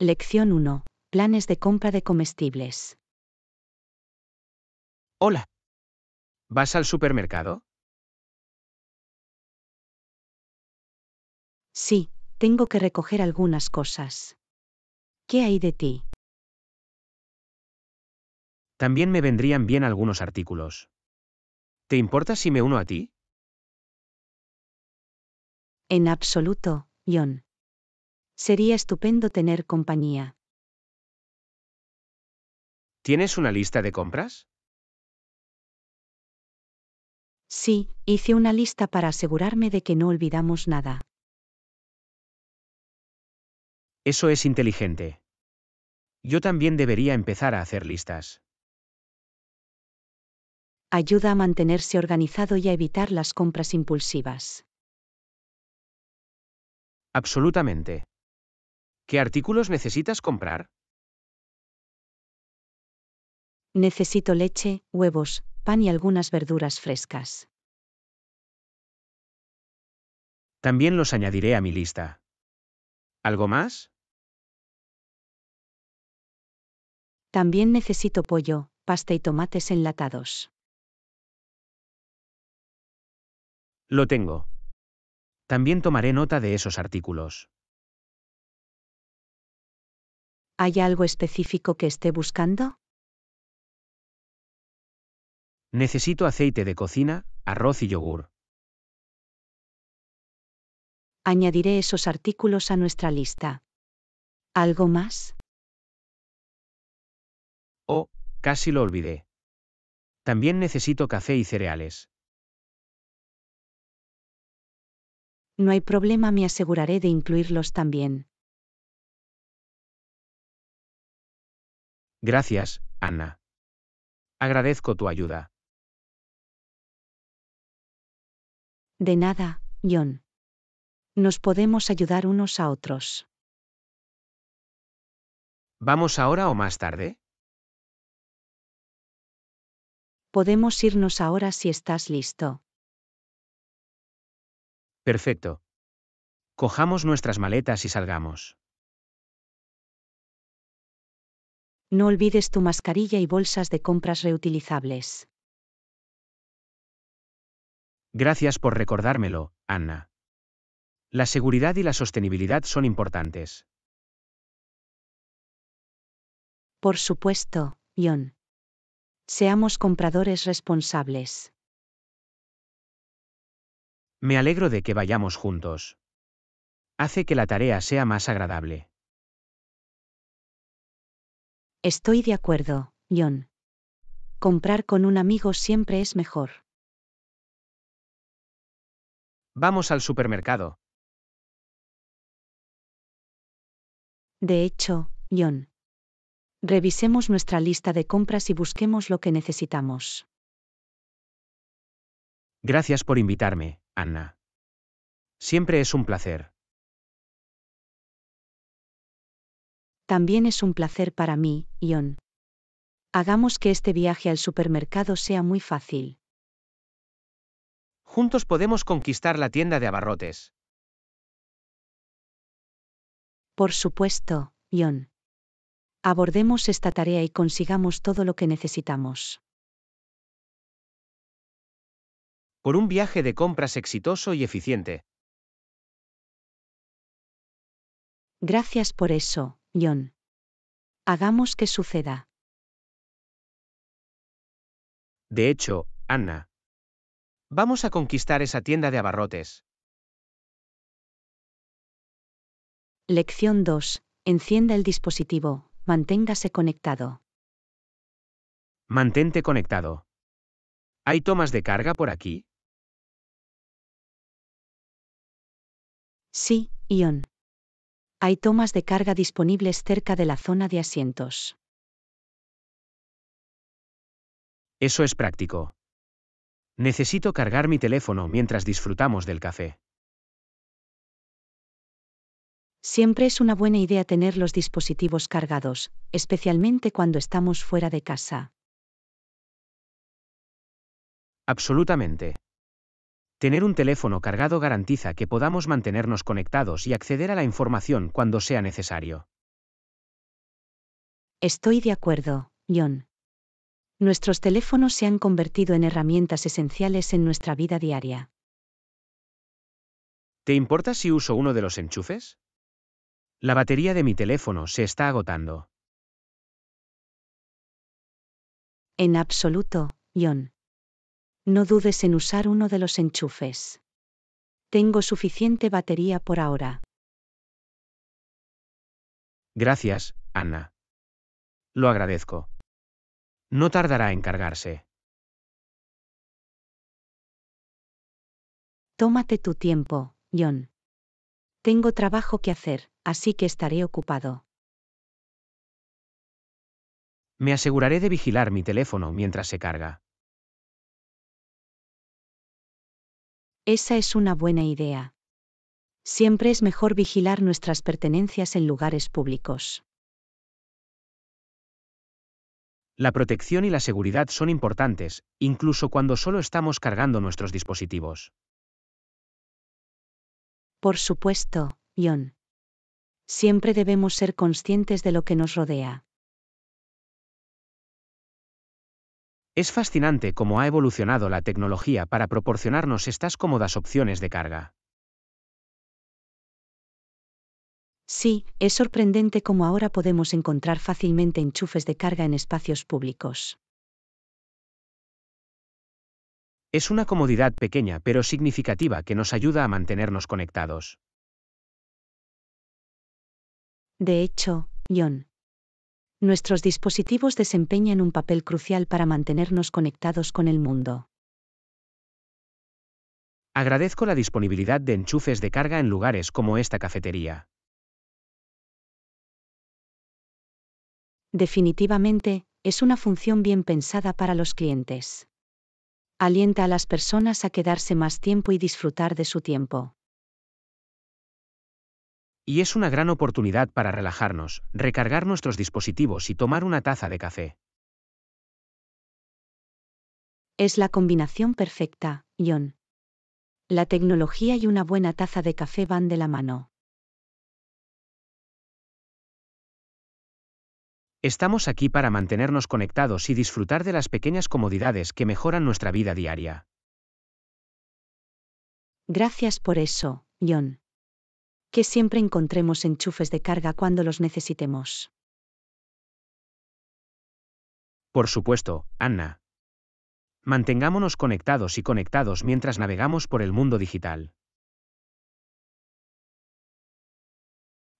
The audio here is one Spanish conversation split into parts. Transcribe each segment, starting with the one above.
Lección 1. Planes de compra de comestibles. Hola. ¿Vas al supermercado? Sí, tengo que recoger algunas cosas. ¿Qué hay de ti? También me vendrían bien algunos artículos. ¿Te importa si me uno a ti? En absoluto, John. Sería estupendo tener compañía. ¿Tienes una lista de compras? Sí, hice una lista para asegurarme de que no olvidamos nada. Eso es inteligente. Yo también debería empezar a hacer listas. Ayuda a mantenerse organizado y a evitar las compras impulsivas. Absolutamente. ¿Qué artículos necesitas comprar? Necesito leche, huevos, pan y algunas verduras frescas. También los añadiré a mi lista. ¿Algo más? También necesito pollo, pasta y tomates enlatados. Lo tengo. También tomaré nota de esos artículos. ¿Hay algo específico que esté buscando? Necesito aceite de cocina, arroz y yogur. Añadiré esos artículos a nuestra lista. ¿Algo más? Oh, casi lo olvidé. También necesito café y cereales. No hay problema, me aseguraré de incluirlos también. Gracias, Ana. Agradezco tu ayuda. De nada, John. Nos podemos ayudar unos a otros. ¿Vamos ahora o más tarde? Podemos irnos ahora si estás listo. Perfecto. Cojamos nuestras maletas y salgamos. No olvides tu mascarilla y bolsas de compras reutilizables. Gracias por recordármelo, Anna. La seguridad y la sostenibilidad son importantes. Por supuesto, John. Seamos compradores responsables. Me alegro de que vayamos juntos. Hace que la tarea sea más agradable. Estoy de acuerdo, John. Comprar con un amigo siempre es mejor. Vamos al supermercado. De hecho, John. Revisemos nuestra lista de compras y busquemos lo que necesitamos. Gracias por invitarme, Anna. Siempre es un placer. También es un placer para mí, Ion. Hagamos que este viaje al supermercado sea muy fácil. Juntos podemos conquistar la tienda de abarrotes. Por supuesto, Ion. Abordemos esta tarea y consigamos todo lo que necesitamos. Por un viaje de compras exitoso y eficiente. Gracias por eso, Ion, Hagamos que suceda. De hecho, Anna. Vamos a conquistar esa tienda de abarrotes. Lección 2. Encienda el dispositivo. Manténgase conectado. Mantente conectado. ¿Hay tomas de carga por aquí? Sí, Ion hay tomas de carga disponibles cerca de la zona de asientos. Eso es práctico. Necesito cargar mi teléfono mientras disfrutamos del café. Siempre es una buena idea tener los dispositivos cargados, especialmente cuando estamos fuera de casa. Absolutamente. Tener un teléfono cargado garantiza que podamos mantenernos conectados y acceder a la información cuando sea necesario. Estoy de acuerdo, John. Nuestros teléfonos se han convertido en herramientas esenciales en nuestra vida diaria. ¿Te importa si uso uno de los enchufes? La batería de mi teléfono se está agotando. En absoluto, John no dudes en usar uno de los enchufes. Tengo suficiente batería por ahora. Gracias, Ana. Lo agradezco. No tardará en cargarse. Tómate tu tiempo, John. Tengo trabajo que hacer, así que estaré ocupado. Me aseguraré de vigilar mi teléfono mientras se carga. Esa es una buena idea. Siempre es mejor vigilar nuestras pertenencias en lugares públicos. La protección y la seguridad son importantes, incluso cuando solo estamos cargando nuestros dispositivos. Por supuesto, John. Siempre debemos ser conscientes de lo que nos rodea. Es fascinante cómo ha evolucionado la tecnología para proporcionarnos estas cómodas opciones de carga. Sí, es sorprendente cómo ahora podemos encontrar fácilmente enchufes de carga en espacios públicos. Es una comodidad pequeña pero significativa que nos ayuda a mantenernos conectados. De hecho, John, Nuestros dispositivos desempeñan un papel crucial para mantenernos conectados con el mundo. Agradezco la disponibilidad de enchufes de carga en lugares como esta cafetería. Definitivamente, es una función bien pensada para los clientes. Alienta a las personas a quedarse más tiempo y disfrutar de su tiempo. Y es una gran oportunidad para relajarnos, recargar nuestros dispositivos y tomar una taza de café. Es la combinación perfecta, John. La tecnología y una buena taza de café van de la mano. Estamos aquí para mantenernos conectados y disfrutar de las pequeñas comodidades que mejoran nuestra vida diaria. Gracias por eso, John que siempre encontremos enchufes de carga cuando los necesitemos. Por supuesto, Anna. Mantengámonos conectados y conectados mientras navegamos por el mundo digital.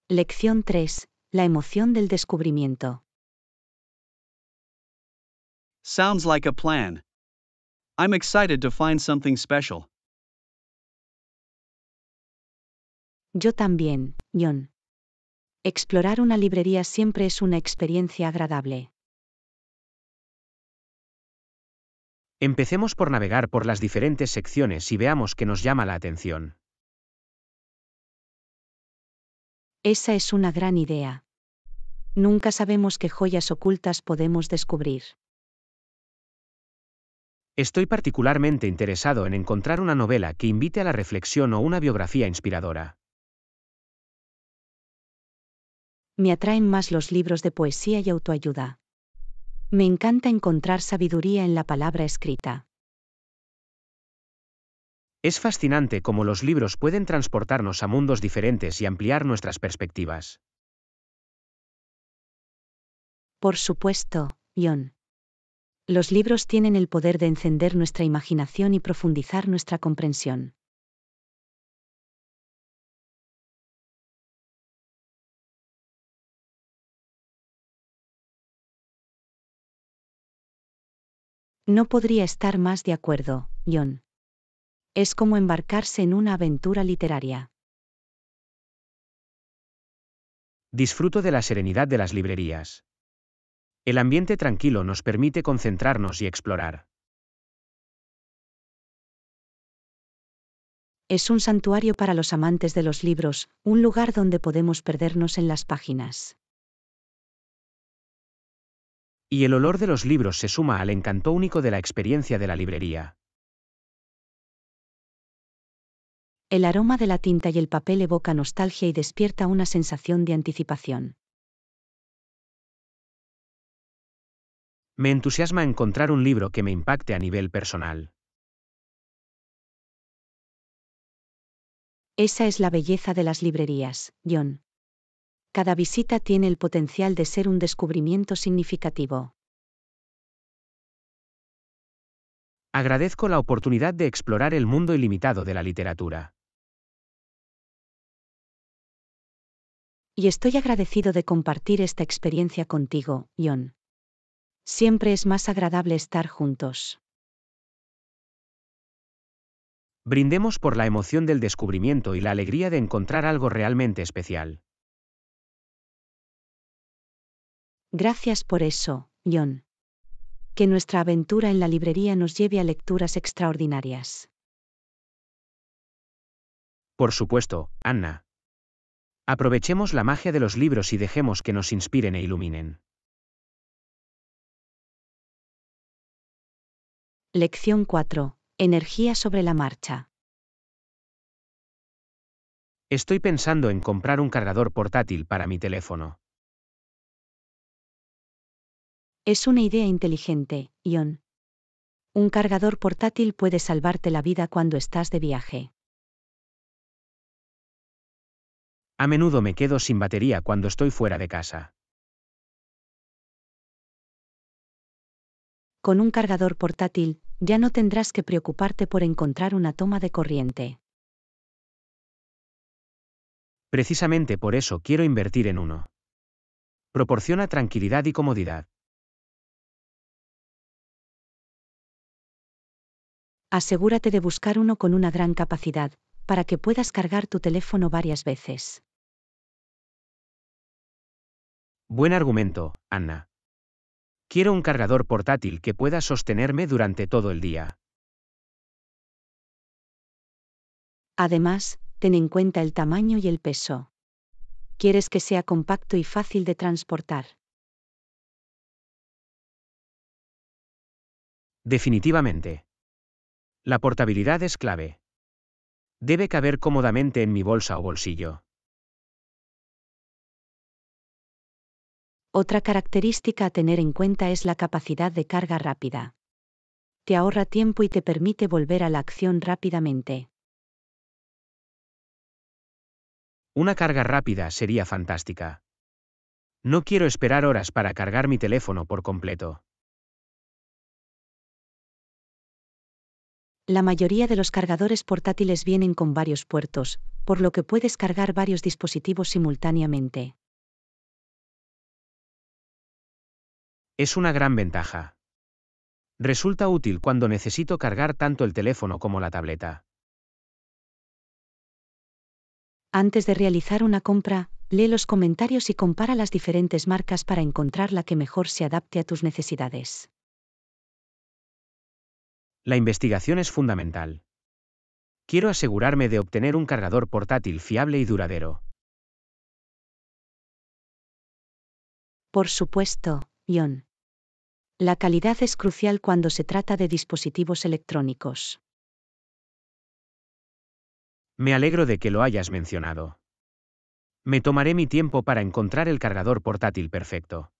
Lección 3. La emoción del descubrimiento. Sounds like a plan. I'm excited to find something special. Yo también, John. Explorar una librería siempre es una experiencia agradable. Empecemos por navegar por las diferentes secciones y veamos qué nos llama la atención. Esa es una gran idea. Nunca sabemos qué joyas ocultas podemos descubrir. Estoy particularmente interesado en encontrar una novela que invite a la reflexión o una biografía inspiradora. me atraen más los libros de poesía y autoayuda. Me encanta encontrar sabiduría en la palabra escrita. Es fascinante cómo los libros pueden transportarnos a mundos diferentes y ampliar nuestras perspectivas. Por supuesto, John. Los libros tienen el poder de encender nuestra imaginación y profundizar nuestra comprensión. No podría estar más de acuerdo, John. Es como embarcarse en una aventura literaria. Disfruto de la serenidad de las librerías. El ambiente tranquilo nos permite concentrarnos y explorar. Es un santuario para los amantes de los libros, un lugar donde podemos perdernos en las páginas y el olor de los libros se suma al encanto único de la experiencia de la librería. El aroma de la tinta y el papel evoca nostalgia y despierta una sensación de anticipación. Me entusiasma encontrar un libro que me impacte a nivel personal. Esa es la belleza de las librerías, John cada visita tiene el potencial de ser un descubrimiento significativo. Agradezco la oportunidad de explorar el mundo ilimitado de la literatura. Y estoy agradecido de compartir esta experiencia contigo, Ion. Siempre es más agradable estar juntos. Brindemos por la emoción del descubrimiento y la alegría de encontrar algo realmente especial. Gracias por eso, John. Que nuestra aventura en la librería nos lleve a lecturas extraordinarias. Por supuesto, Anna. Aprovechemos la magia de los libros y dejemos que nos inspiren e iluminen. Lección 4. Energía sobre la marcha. Estoy pensando en comprar un cargador portátil para mi teléfono. Es una idea inteligente, Ion. Un cargador portátil puede salvarte la vida cuando estás de viaje. A menudo me quedo sin batería cuando estoy fuera de casa. Con un cargador portátil, ya no tendrás que preocuparte por encontrar una toma de corriente. Precisamente por eso quiero invertir en uno. Proporciona tranquilidad y comodidad. Asegúrate de buscar uno con una gran capacidad, para que puedas cargar tu teléfono varias veces. Buen argumento, Anna. Quiero un cargador portátil que pueda sostenerme durante todo el día. Además, ten en cuenta el tamaño y el peso. Quieres que sea compacto y fácil de transportar. Definitivamente. La portabilidad es clave. Debe caber cómodamente en mi bolsa o bolsillo. Otra característica a tener en cuenta es la capacidad de carga rápida. Te ahorra tiempo y te permite volver a la acción rápidamente. Una carga rápida sería fantástica. No quiero esperar horas para cargar mi teléfono por completo. La mayoría de los cargadores portátiles vienen con varios puertos, por lo que puedes cargar varios dispositivos simultáneamente. Es una gran ventaja. Resulta útil cuando necesito cargar tanto el teléfono como la tableta. Antes de realizar una compra, lee los comentarios y compara las diferentes marcas para encontrar la que mejor se adapte a tus necesidades. La investigación es fundamental. Quiero asegurarme de obtener un cargador portátil fiable y duradero. Por supuesto, John. La calidad es crucial cuando se trata de dispositivos electrónicos. Me alegro de que lo hayas mencionado. Me tomaré mi tiempo para encontrar el cargador portátil perfecto.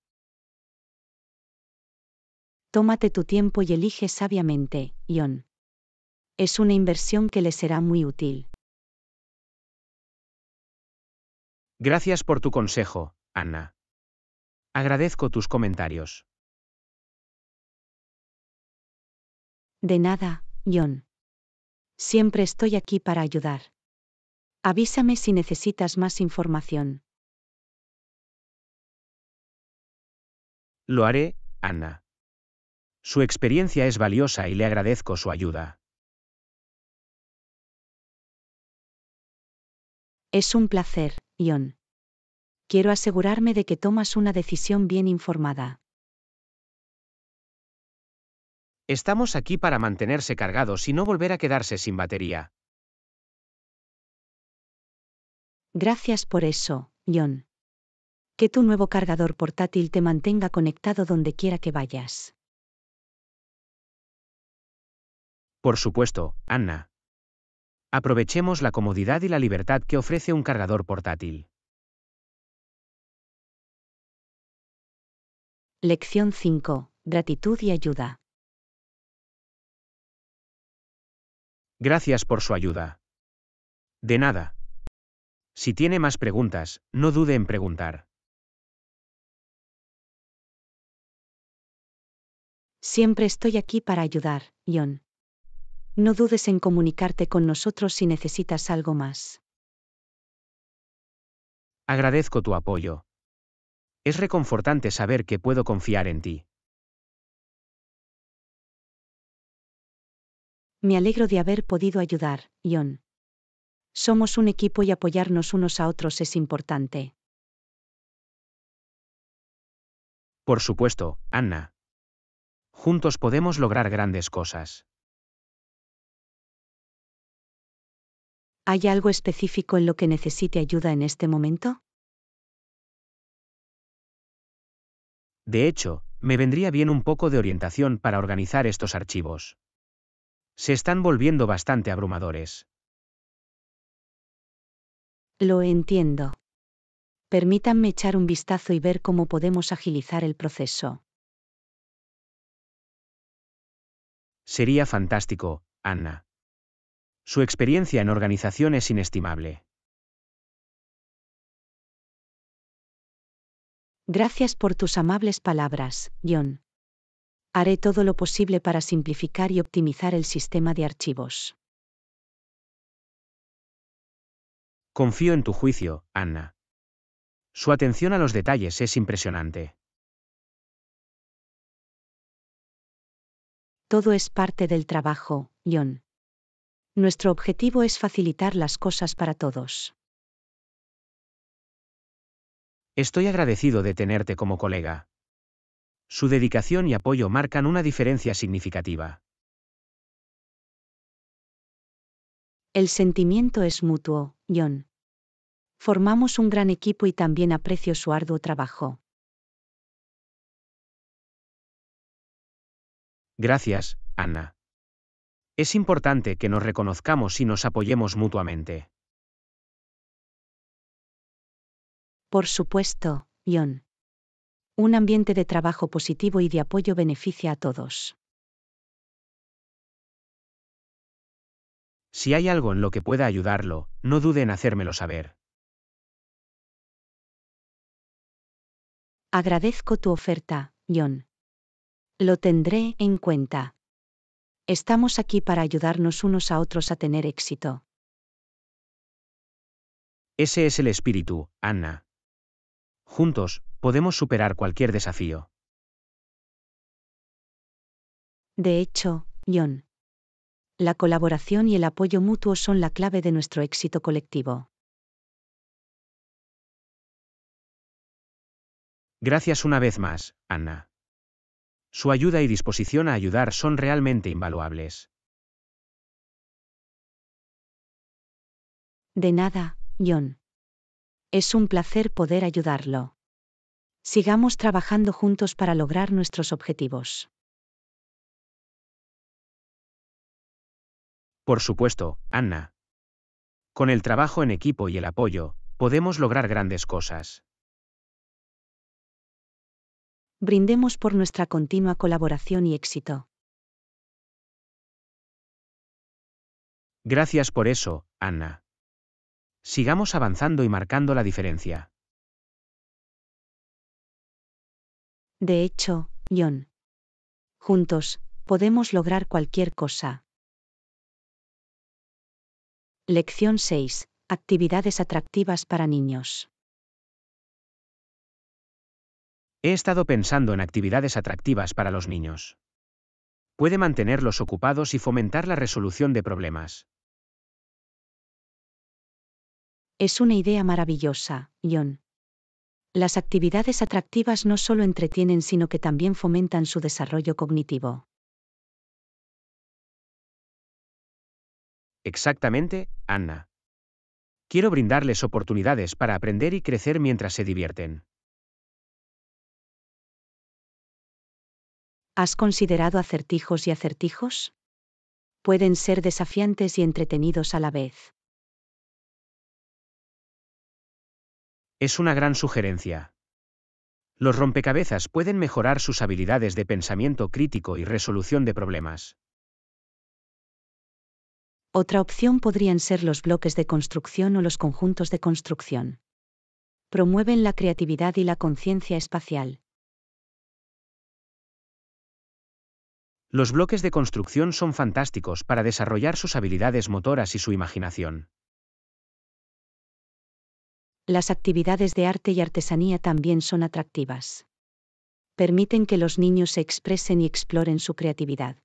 Tómate tu tiempo y elige sabiamente, Ion. Es una inversión que le será muy útil. Gracias por tu consejo, Ana. Agradezco tus comentarios. De nada, John. Siempre estoy aquí para ayudar. Avísame si necesitas más información. Lo haré, Ana. Su experiencia es valiosa y le agradezco su ayuda. Es un placer, Ion. Quiero asegurarme de que tomas una decisión bien informada. Estamos aquí para mantenerse cargados y no volver a quedarse sin batería. Gracias por eso, John. Que tu nuevo cargador portátil te mantenga conectado donde quiera que vayas. Por supuesto, Anna. Aprovechemos la comodidad y la libertad que ofrece un cargador portátil. Lección 5. Gratitud y ayuda. Gracias por su ayuda. De nada. Si tiene más preguntas, no dude en preguntar. Siempre estoy aquí para ayudar, John no dudes en comunicarte con nosotros si necesitas algo más. Agradezco tu apoyo. Es reconfortante saber que puedo confiar en ti. Me alegro de haber podido ayudar, Ion. Somos un equipo y apoyarnos unos a otros es importante. Por supuesto, Anna. Juntos podemos lograr grandes cosas. ¿Hay algo específico en lo que necesite ayuda en este momento? De hecho, me vendría bien un poco de orientación para organizar estos archivos. Se están volviendo bastante abrumadores. Lo entiendo. Permítanme echar un vistazo y ver cómo podemos agilizar el proceso. Sería fantástico, Anna. Su experiencia en organización es inestimable. Gracias por tus amables palabras, John. Haré todo lo posible para simplificar y optimizar el sistema de archivos. Confío en tu juicio, Anna. Su atención a los detalles es impresionante. Todo es parte del trabajo, John. Nuestro objetivo es facilitar las cosas para todos. Estoy agradecido de tenerte como colega. Su dedicación y apoyo marcan una diferencia significativa. El sentimiento es mutuo, John. Formamos un gran equipo y también aprecio su arduo trabajo. Gracias, Ana. Es importante que nos reconozcamos y nos apoyemos mutuamente. Por supuesto, John. Un ambiente de trabajo positivo y de apoyo beneficia a todos. Si hay algo en lo que pueda ayudarlo, no dude en hacérmelo saber. Agradezco tu oferta, John. Lo tendré en cuenta. Estamos aquí para ayudarnos unos a otros a tener éxito. Ese es el espíritu, Anna. Juntos, podemos superar cualquier desafío. De hecho, John. La colaboración y el apoyo mutuo son la clave de nuestro éxito colectivo. Gracias una vez más, Anna. Su ayuda y disposición a ayudar son realmente invaluables. De nada, John. Es un placer poder ayudarlo. Sigamos trabajando juntos para lograr nuestros objetivos. Por supuesto, Anna. Con el trabajo en equipo y el apoyo, podemos lograr grandes cosas brindemos por nuestra continua colaboración y éxito. Gracias por eso, Anna. Sigamos avanzando y marcando la diferencia. De hecho, John. Juntos, podemos lograr cualquier cosa. Lección 6. Actividades atractivas para niños. He estado pensando en actividades atractivas para los niños. Puede mantenerlos ocupados y fomentar la resolución de problemas. Es una idea maravillosa, John. Las actividades atractivas no solo entretienen, sino que también fomentan su desarrollo cognitivo. Exactamente, Anna. Quiero brindarles oportunidades para aprender y crecer mientras se divierten. ¿Has considerado acertijos y acertijos? Pueden ser desafiantes y entretenidos a la vez. Es una gran sugerencia. Los rompecabezas pueden mejorar sus habilidades de pensamiento crítico y resolución de problemas. Otra opción podrían ser los bloques de construcción o los conjuntos de construcción. Promueven la creatividad y la conciencia espacial. Los bloques de construcción son fantásticos para desarrollar sus habilidades motoras y su imaginación. Las actividades de arte y artesanía también son atractivas. Permiten que los niños se expresen y exploren su creatividad.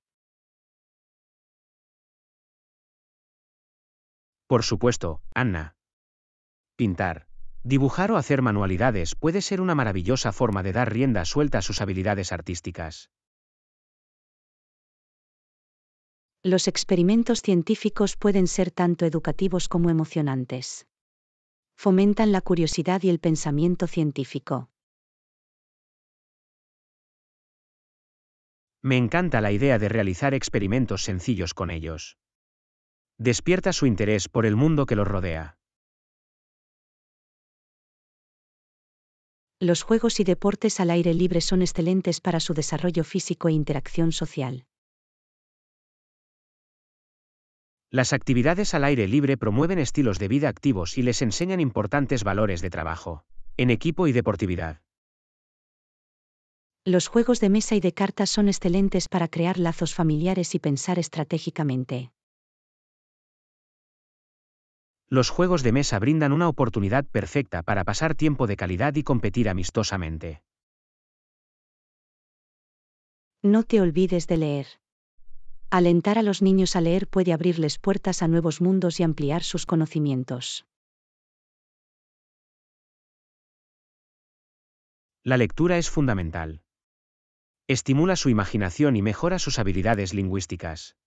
Por supuesto, Anna. Pintar, dibujar o hacer manualidades puede ser una maravillosa forma de dar rienda suelta a sus habilidades artísticas. Los experimentos científicos pueden ser tanto educativos como emocionantes. Fomentan la curiosidad y el pensamiento científico. Me encanta la idea de realizar experimentos sencillos con ellos. Despierta su interés por el mundo que los rodea. Los juegos y deportes al aire libre son excelentes para su desarrollo físico e interacción social. Las actividades al aire libre promueven estilos de vida activos y les enseñan importantes valores de trabajo, en equipo y deportividad. Los juegos de mesa y de cartas son excelentes para crear lazos familiares y pensar estratégicamente. Los juegos de mesa brindan una oportunidad perfecta para pasar tiempo de calidad y competir amistosamente. No te olvides de leer. Alentar a los niños a leer puede abrirles puertas a nuevos mundos y ampliar sus conocimientos. La lectura es fundamental. Estimula su imaginación y mejora sus habilidades lingüísticas.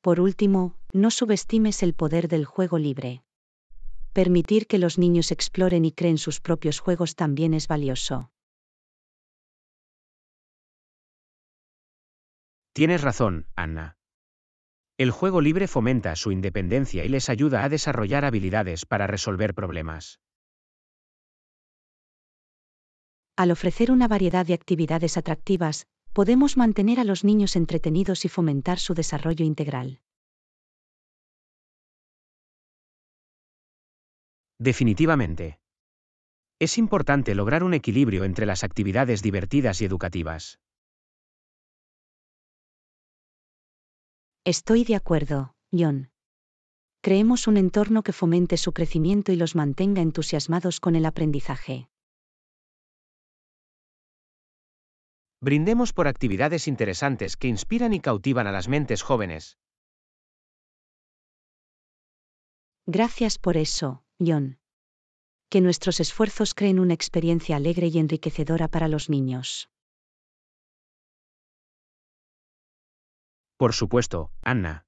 Por último, no subestimes el poder del juego libre. Permitir que los niños exploren y creen sus propios juegos también es valioso. Tienes razón, Anna. El juego libre fomenta su independencia y les ayuda a desarrollar habilidades para resolver problemas. Al ofrecer una variedad de actividades atractivas, podemos mantener a los niños entretenidos y fomentar su desarrollo integral. Definitivamente. Es importante lograr un equilibrio entre las actividades divertidas y educativas. Estoy de acuerdo, John. Creemos un entorno que fomente su crecimiento y los mantenga entusiasmados con el aprendizaje. Brindemos por actividades interesantes que inspiran y cautivan a las mentes jóvenes. Gracias por eso, John. Que nuestros esfuerzos creen una experiencia alegre y enriquecedora para los niños. Por supuesto, Anna.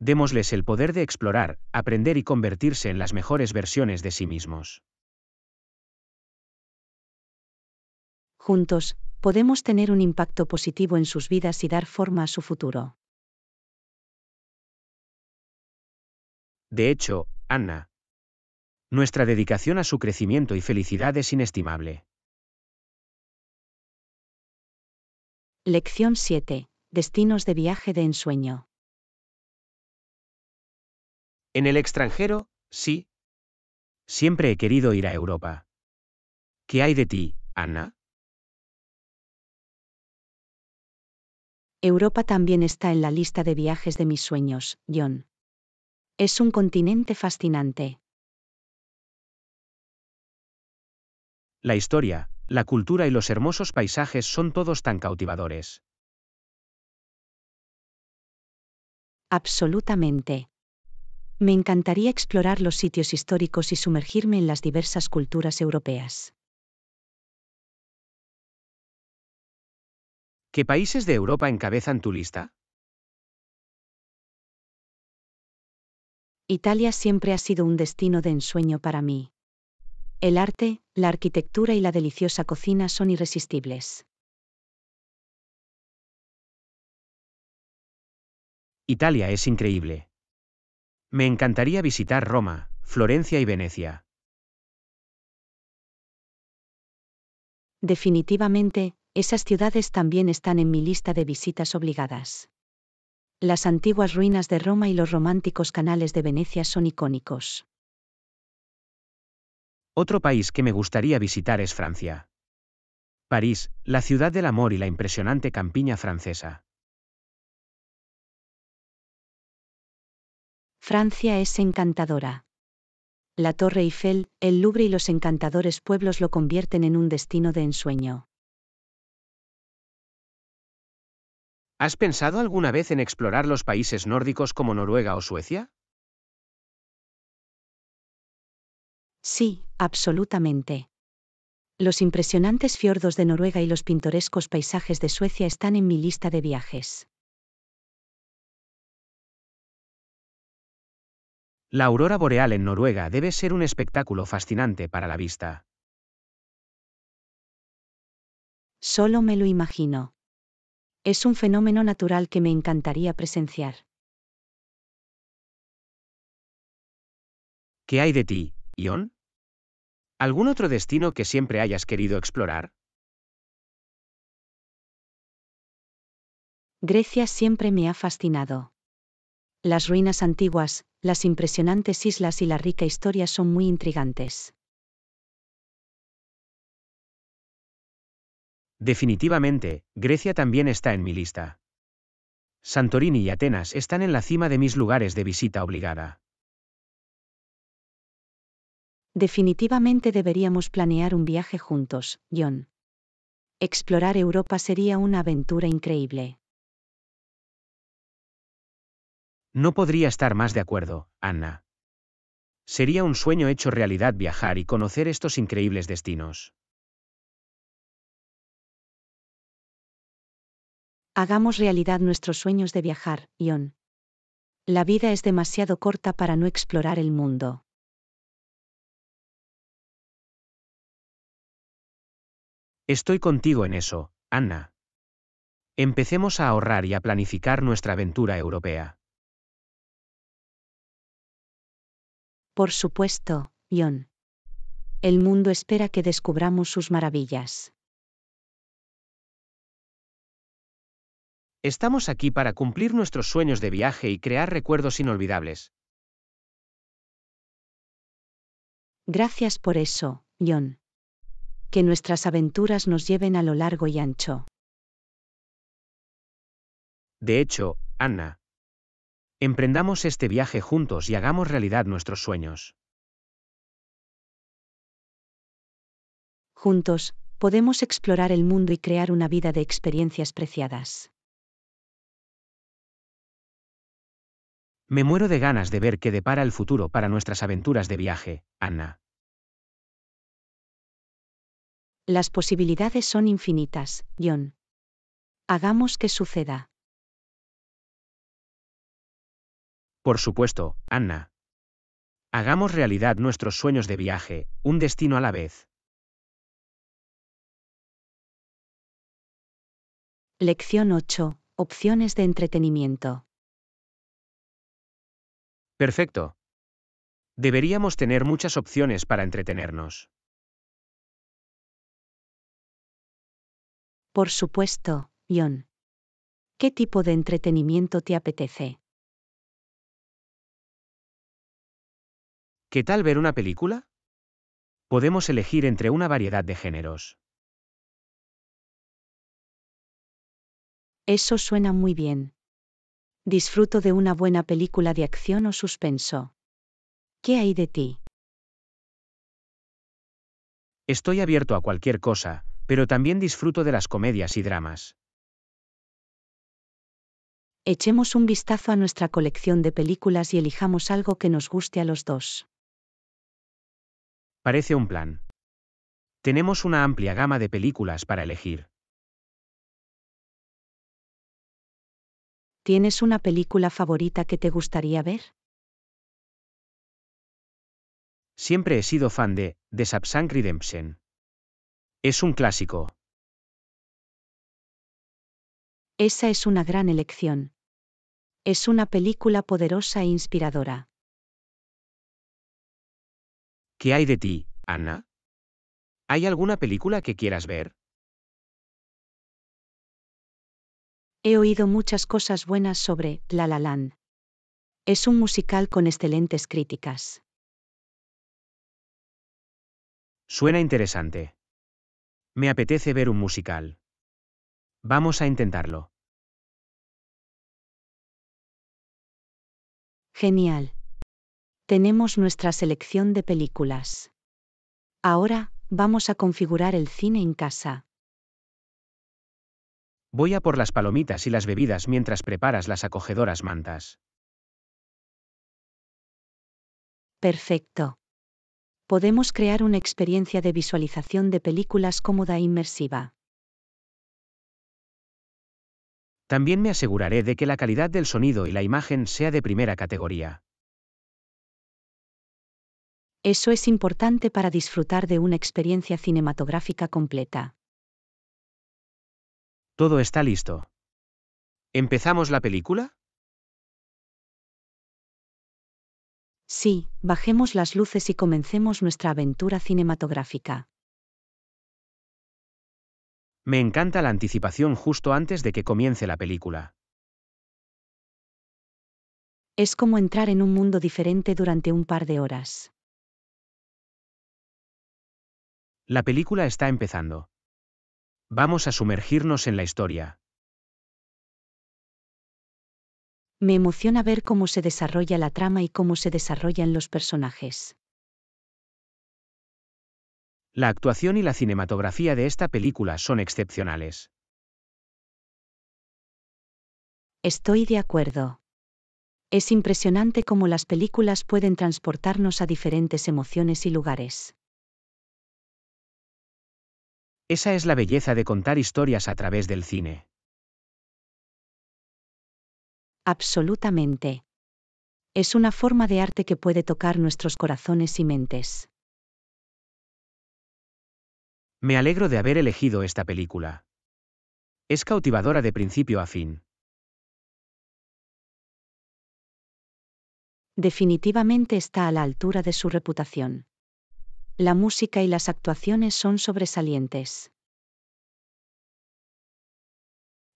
Démosles el poder de explorar, aprender y convertirse en las mejores versiones de sí mismos. Juntos, podemos tener un impacto positivo en sus vidas y dar forma a su futuro. De hecho, Anna. Nuestra dedicación a su crecimiento y felicidad es inestimable. Lección 7. Destinos de viaje de ensueño. En el extranjero, sí. Siempre he querido ir a Europa. ¿Qué hay de ti, Ana? Europa también está en la lista de viajes de mis sueños, John. Es un continente fascinante. La historia, la cultura y los hermosos paisajes son todos tan cautivadores. Absolutamente. Me encantaría explorar los sitios históricos y sumergirme en las diversas culturas europeas. ¿Qué países de Europa encabezan tu lista? Italia siempre ha sido un destino de ensueño para mí. El arte, la arquitectura y la deliciosa cocina son irresistibles. Italia es increíble. Me encantaría visitar Roma, Florencia y Venecia. Definitivamente, esas ciudades también están en mi lista de visitas obligadas. Las antiguas ruinas de Roma y los románticos canales de Venecia son icónicos. Otro país que me gustaría visitar es Francia. París, la ciudad del amor y la impresionante campiña francesa. Francia es encantadora. La Torre Eiffel, el Louvre y los encantadores pueblos lo convierten en un destino de ensueño. ¿Has pensado alguna vez en explorar los países nórdicos como Noruega o Suecia? Sí, absolutamente. Los impresionantes fiordos de Noruega y los pintorescos paisajes de Suecia están en mi lista de viajes. La aurora boreal en Noruega debe ser un espectáculo fascinante para la vista. Solo me lo imagino. Es un fenómeno natural que me encantaría presenciar. ¿Qué hay de ti, Ion? ¿Algún otro destino que siempre hayas querido explorar? Grecia siempre me ha fascinado. Las ruinas antiguas, las impresionantes islas y la rica historia son muy intrigantes. Definitivamente, Grecia también está en mi lista. Santorini y Atenas están en la cima de mis lugares de visita obligada. Definitivamente deberíamos planear un viaje juntos, John. Explorar Europa sería una aventura increíble. No podría estar más de acuerdo, Anna. Sería un sueño hecho realidad viajar y conocer estos increíbles destinos. Hagamos realidad nuestros sueños de viajar, Ion. La vida es demasiado corta para no explorar el mundo. Estoy contigo en eso, Anna. Empecemos a ahorrar y a planificar nuestra aventura europea. Por supuesto, John. El mundo espera que descubramos sus maravillas. Estamos aquí para cumplir nuestros sueños de viaje y crear recuerdos inolvidables. Gracias por eso, John. Que nuestras aventuras nos lleven a lo largo y ancho. De hecho, Anna, Emprendamos este viaje juntos y hagamos realidad nuestros sueños. Juntos, podemos explorar el mundo y crear una vida de experiencias preciadas. Me muero de ganas de ver qué depara el futuro para nuestras aventuras de viaje, Anna. Las posibilidades son infinitas, John. Hagamos que suceda. Por supuesto, Anna. Hagamos realidad nuestros sueños de viaje, un destino a la vez. Lección 8. Opciones de entretenimiento. Perfecto. Deberíamos tener muchas opciones para entretenernos. Por supuesto, John. ¿Qué tipo de entretenimiento te apetece? ¿Qué tal ver una película? Podemos elegir entre una variedad de géneros. Eso suena muy bien. Disfruto de una buena película de acción o suspenso. ¿Qué hay de ti? Estoy abierto a cualquier cosa, pero también disfruto de las comedias y dramas. Echemos un vistazo a nuestra colección de películas y elijamos algo que nos guste a los dos. Parece un plan. Tenemos una amplia gama de películas para elegir. ¿Tienes una película favorita que te gustaría ver? Siempre he sido fan de The Sapsang Redemption. Es un clásico. Esa es una gran elección. Es una película poderosa e inspiradora. ¿Qué hay de ti, Ana? ¿Hay alguna película que quieras ver? He oído muchas cosas buenas sobre La La Land. Es un musical con excelentes críticas. Suena interesante. Me apetece ver un musical. Vamos a intentarlo. Genial. Tenemos nuestra selección de películas. Ahora, vamos a configurar el cine en casa. Voy a por las palomitas y las bebidas mientras preparas las acogedoras mantas. Perfecto. Podemos crear una experiencia de visualización de películas cómoda e inmersiva. También me aseguraré de que la calidad del sonido y la imagen sea de primera categoría. Eso es importante para disfrutar de una experiencia cinematográfica completa. Todo está listo. ¿Empezamos la película? Sí, bajemos las luces y comencemos nuestra aventura cinematográfica. Me encanta la anticipación justo antes de que comience la película. Es como entrar en un mundo diferente durante un par de horas. La película está empezando. Vamos a sumergirnos en la historia. Me emociona ver cómo se desarrolla la trama y cómo se desarrollan los personajes. La actuación y la cinematografía de esta película son excepcionales. Estoy de acuerdo. Es impresionante cómo las películas pueden transportarnos a diferentes emociones y lugares. Esa es la belleza de contar historias a través del cine. Absolutamente. Es una forma de arte que puede tocar nuestros corazones y mentes. Me alegro de haber elegido esta película. Es cautivadora de principio a fin. Definitivamente está a la altura de su reputación la música y las actuaciones son sobresalientes.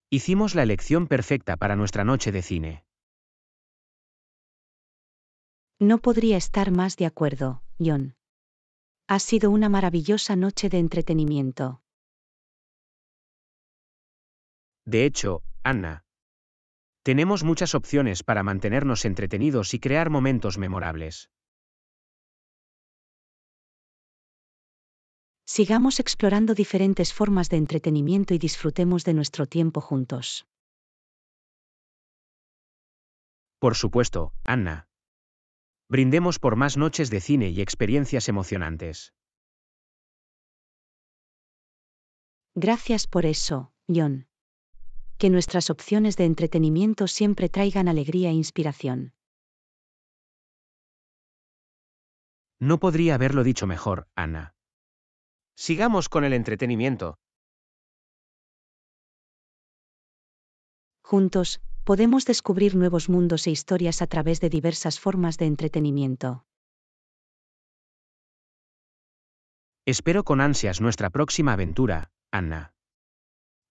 Hicimos la elección perfecta para nuestra noche de cine. No podría estar más de acuerdo, John. Ha sido una maravillosa noche de entretenimiento. De hecho, Anna, tenemos muchas opciones para mantenernos entretenidos y crear momentos memorables. Sigamos explorando diferentes formas de entretenimiento y disfrutemos de nuestro tiempo juntos. Por supuesto, Anna. Brindemos por más noches de cine y experiencias emocionantes. Gracias por eso, John. Que nuestras opciones de entretenimiento siempre traigan alegría e inspiración. No podría haberlo dicho mejor, Ana. Sigamos con el entretenimiento. Juntos, podemos descubrir nuevos mundos e historias a través de diversas formas de entretenimiento. Espero con ansias nuestra próxima aventura, Anna.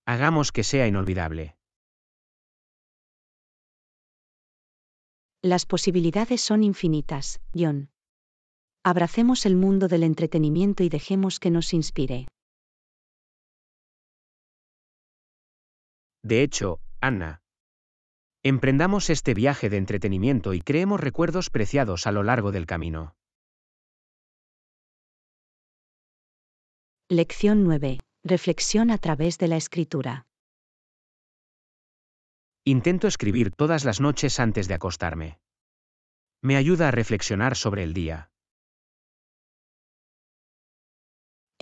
Hagamos que sea inolvidable. Las posibilidades son infinitas, John abracemos el mundo del entretenimiento y dejemos que nos inspire. De hecho, Ana. Emprendamos este viaje de entretenimiento y creemos recuerdos preciados a lo largo del camino. Lección 9. Reflexión a través de la escritura. Intento escribir todas las noches antes de acostarme. Me ayuda a reflexionar sobre el día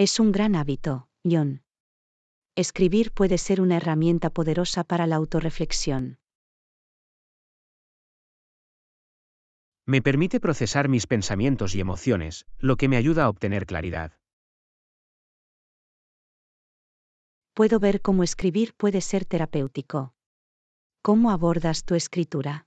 Es un gran hábito, John. Escribir puede ser una herramienta poderosa para la autorreflexión. Me permite procesar mis pensamientos y emociones, lo que me ayuda a obtener claridad. Puedo ver cómo escribir puede ser terapéutico. ¿Cómo abordas tu escritura?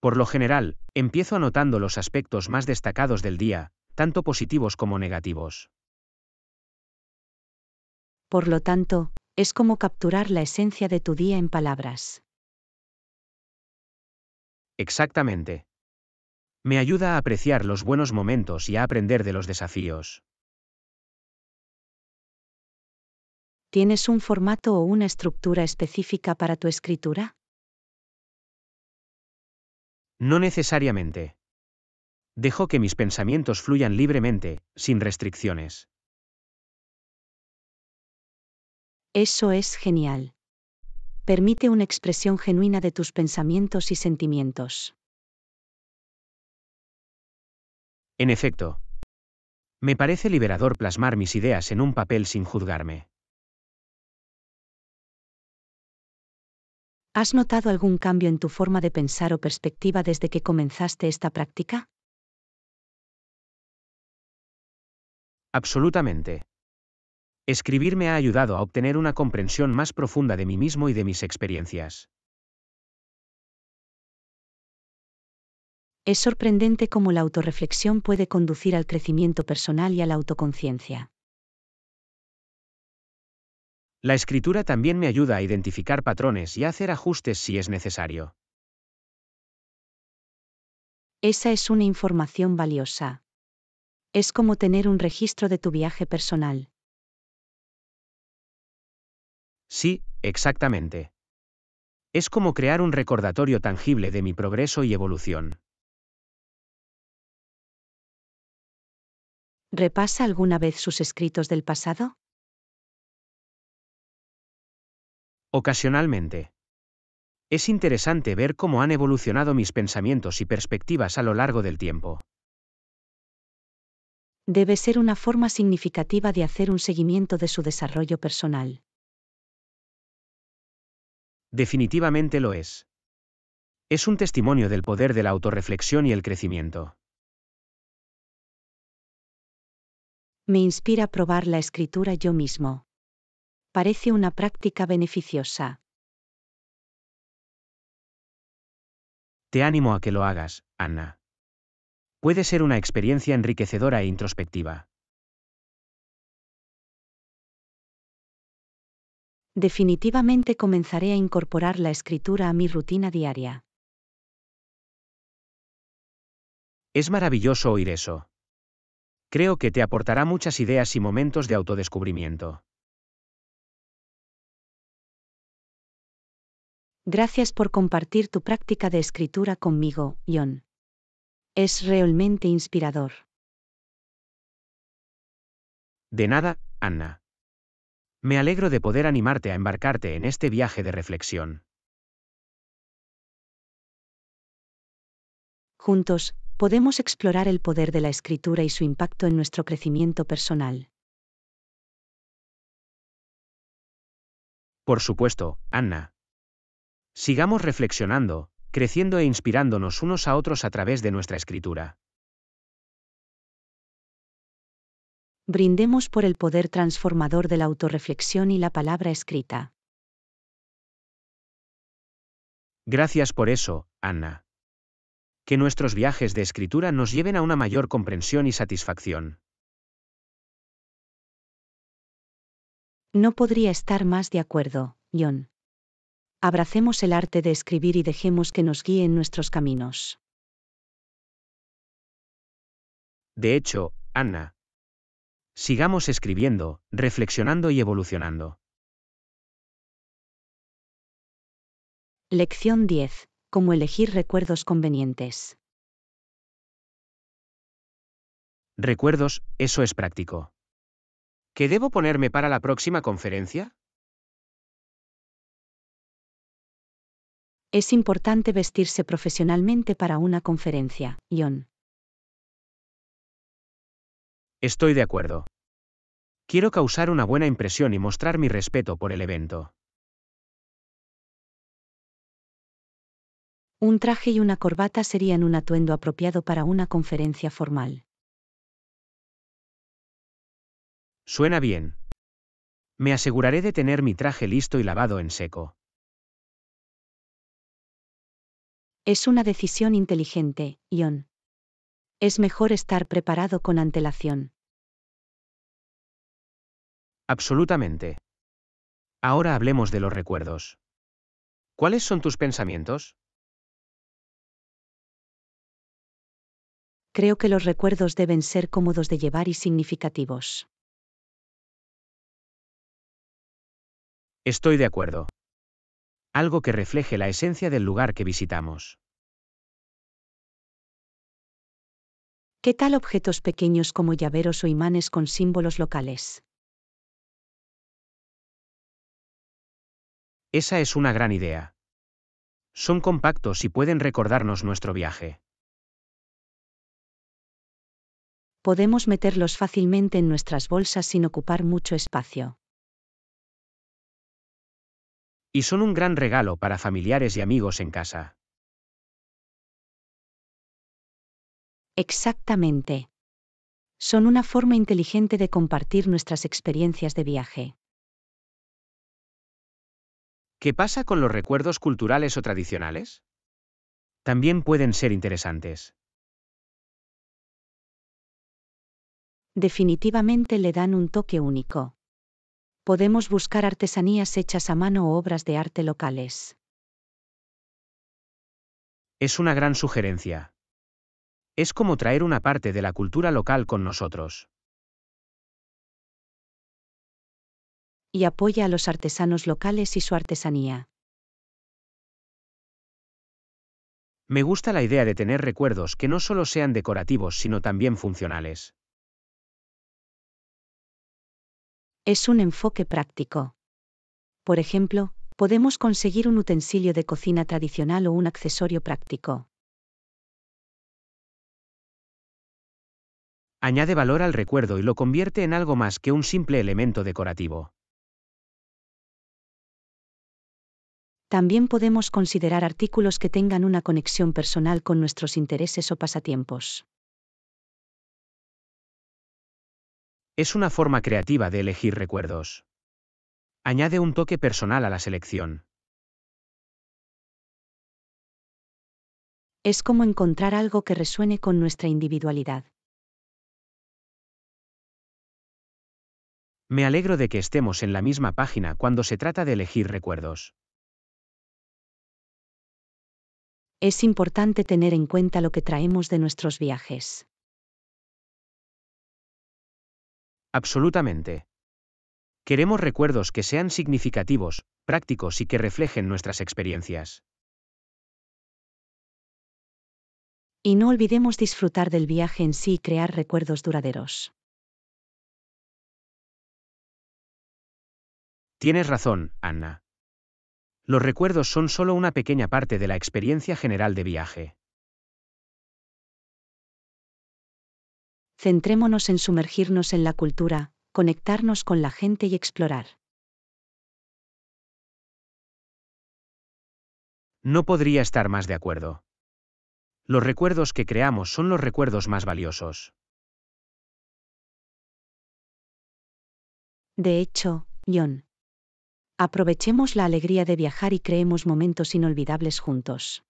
Por lo general, empiezo anotando los aspectos más destacados del día, tanto positivos como negativos. Por lo tanto, es como capturar la esencia de tu día en palabras. Exactamente. Me ayuda a apreciar los buenos momentos y a aprender de los desafíos. ¿Tienes un formato o una estructura específica para tu escritura? No necesariamente dejo que mis pensamientos fluyan libremente, sin restricciones. Eso es genial. Permite una expresión genuina de tus pensamientos y sentimientos. En efecto. Me parece liberador plasmar mis ideas en un papel sin juzgarme. ¿Has notado algún cambio en tu forma de pensar o perspectiva desde que comenzaste esta práctica? Absolutamente. Escribir me ha ayudado a obtener una comprensión más profunda de mí mismo y de mis experiencias. Es sorprendente cómo la autorreflexión puede conducir al crecimiento personal y a la autoconciencia. La escritura también me ayuda a identificar patrones y a hacer ajustes si es necesario. Esa es una información valiosa. Es como tener un registro de tu viaje personal. Sí, exactamente. Es como crear un recordatorio tangible de mi progreso y evolución. ¿Repasa alguna vez sus escritos del pasado? Ocasionalmente. Es interesante ver cómo han evolucionado mis pensamientos y perspectivas a lo largo del tiempo debe ser una forma significativa de hacer un seguimiento de su desarrollo personal. Definitivamente lo es. Es un testimonio del poder de la autorreflexión y el crecimiento. Me inspira a probar la escritura yo mismo. Parece una práctica beneficiosa. Te animo a que lo hagas, Anna puede ser una experiencia enriquecedora e introspectiva. Definitivamente comenzaré a incorporar la escritura a mi rutina diaria. Es maravilloso oír eso. Creo que te aportará muchas ideas y momentos de autodescubrimiento. Gracias por compartir tu práctica de escritura conmigo, John. Es realmente inspirador. De nada, Anna. Me alegro de poder animarte a embarcarte en este viaje de reflexión. Juntos, podemos explorar el poder de la escritura y su impacto en nuestro crecimiento personal. Por supuesto, Anna. Sigamos reflexionando, creciendo e inspirándonos unos a otros a través de nuestra escritura. Brindemos por el poder transformador de la autorreflexión y la palabra escrita. Gracias por eso, Anna. Que nuestros viajes de escritura nos lleven a una mayor comprensión y satisfacción. No podría estar más de acuerdo, John abracemos el arte de escribir y dejemos que nos guíe en nuestros caminos. De hecho, Anna. Sigamos escribiendo, reflexionando y evolucionando. Lección 10. Cómo elegir recuerdos convenientes. Recuerdos, eso es práctico. ¿Qué debo ponerme para la próxima conferencia? Es importante vestirse profesionalmente para una conferencia, John. Estoy de acuerdo. Quiero causar una buena impresión y mostrar mi respeto por el evento. Un traje y una corbata serían un atuendo apropiado para una conferencia formal. Suena bien. Me aseguraré de tener mi traje listo y lavado en seco. Es una decisión inteligente, Ion. Es mejor estar preparado con antelación. Absolutamente. Ahora hablemos de los recuerdos. ¿Cuáles son tus pensamientos? Creo que los recuerdos deben ser cómodos de llevar y significativos. Estoy de acuerdo. Algo que refleje la esencia del lugar que visitamos. ¿Qué tal objetos pequeños como llaveros o imanes con símbolos locales? Esa es una gran idea. Son compactos y pueden recordarnos nuestro viaje. Podemos meterlos fácilmente en nuestras bolsas sin ocupar mucho espacio. Y son un gran regalo para familiares y amigos en casa. Exactamente. Son una forma inteligente de compartir nuestras experiencias de viaje. ¿Qué pasa con los recuerdos culturales o tradicionales? También pueden ser interesantes. Definitivamente le dan un toque único. Podemos buscar artesanías hechas a mano o obras de arte locales. Es una gran sugerencia. Es como traer una parte de la cultura local con nosotros. Y apoya a los artesanos locales y su artesanía. Me gusta la idea de tener recuerdos que no solo sean decorativos, sino también funcionales. Es un enfoque práctico. Por ejemplo, podemos conseguir un utensilio de cocina tradicional o un accesorio práctico. añade valor al recuerdo y lo convierte en algo más que un simple elemento decorativo. También podemos considerar artículos que tengan una conexión personal con nuestros intereses o pasatiempos. Es una forma creativa de elegir recuerdos. Añade un toque personal a la selección. Es como encontrar algo que resuene con nuestra individualidad. Me alegro de que estemos en la misma página cuando se trata de elegir recuerdos. Es importante tener en cuenta lo que traemos de nuestros viajes. Absolutamente. Queremos recuerdos que sean significativos, prácticos y que reflejen nuestras experiencias. Y no olvidemos disfrutar del viaje en sí y crear recuerdos duraderos. Tienes razón, Anna. Los recuerdos son solo una pequeña parte de la experiencia general de viaje. Centrémonos en sumergirnos en la cultura, conectarnos con la gente y explorar. No podría estar más de acuerdo. Los recuerdos que creamos son los recuerdos más valiosos. De hecho, John, Aprovechemos la alegría de viajar y creemos momentos inolvidables juntos.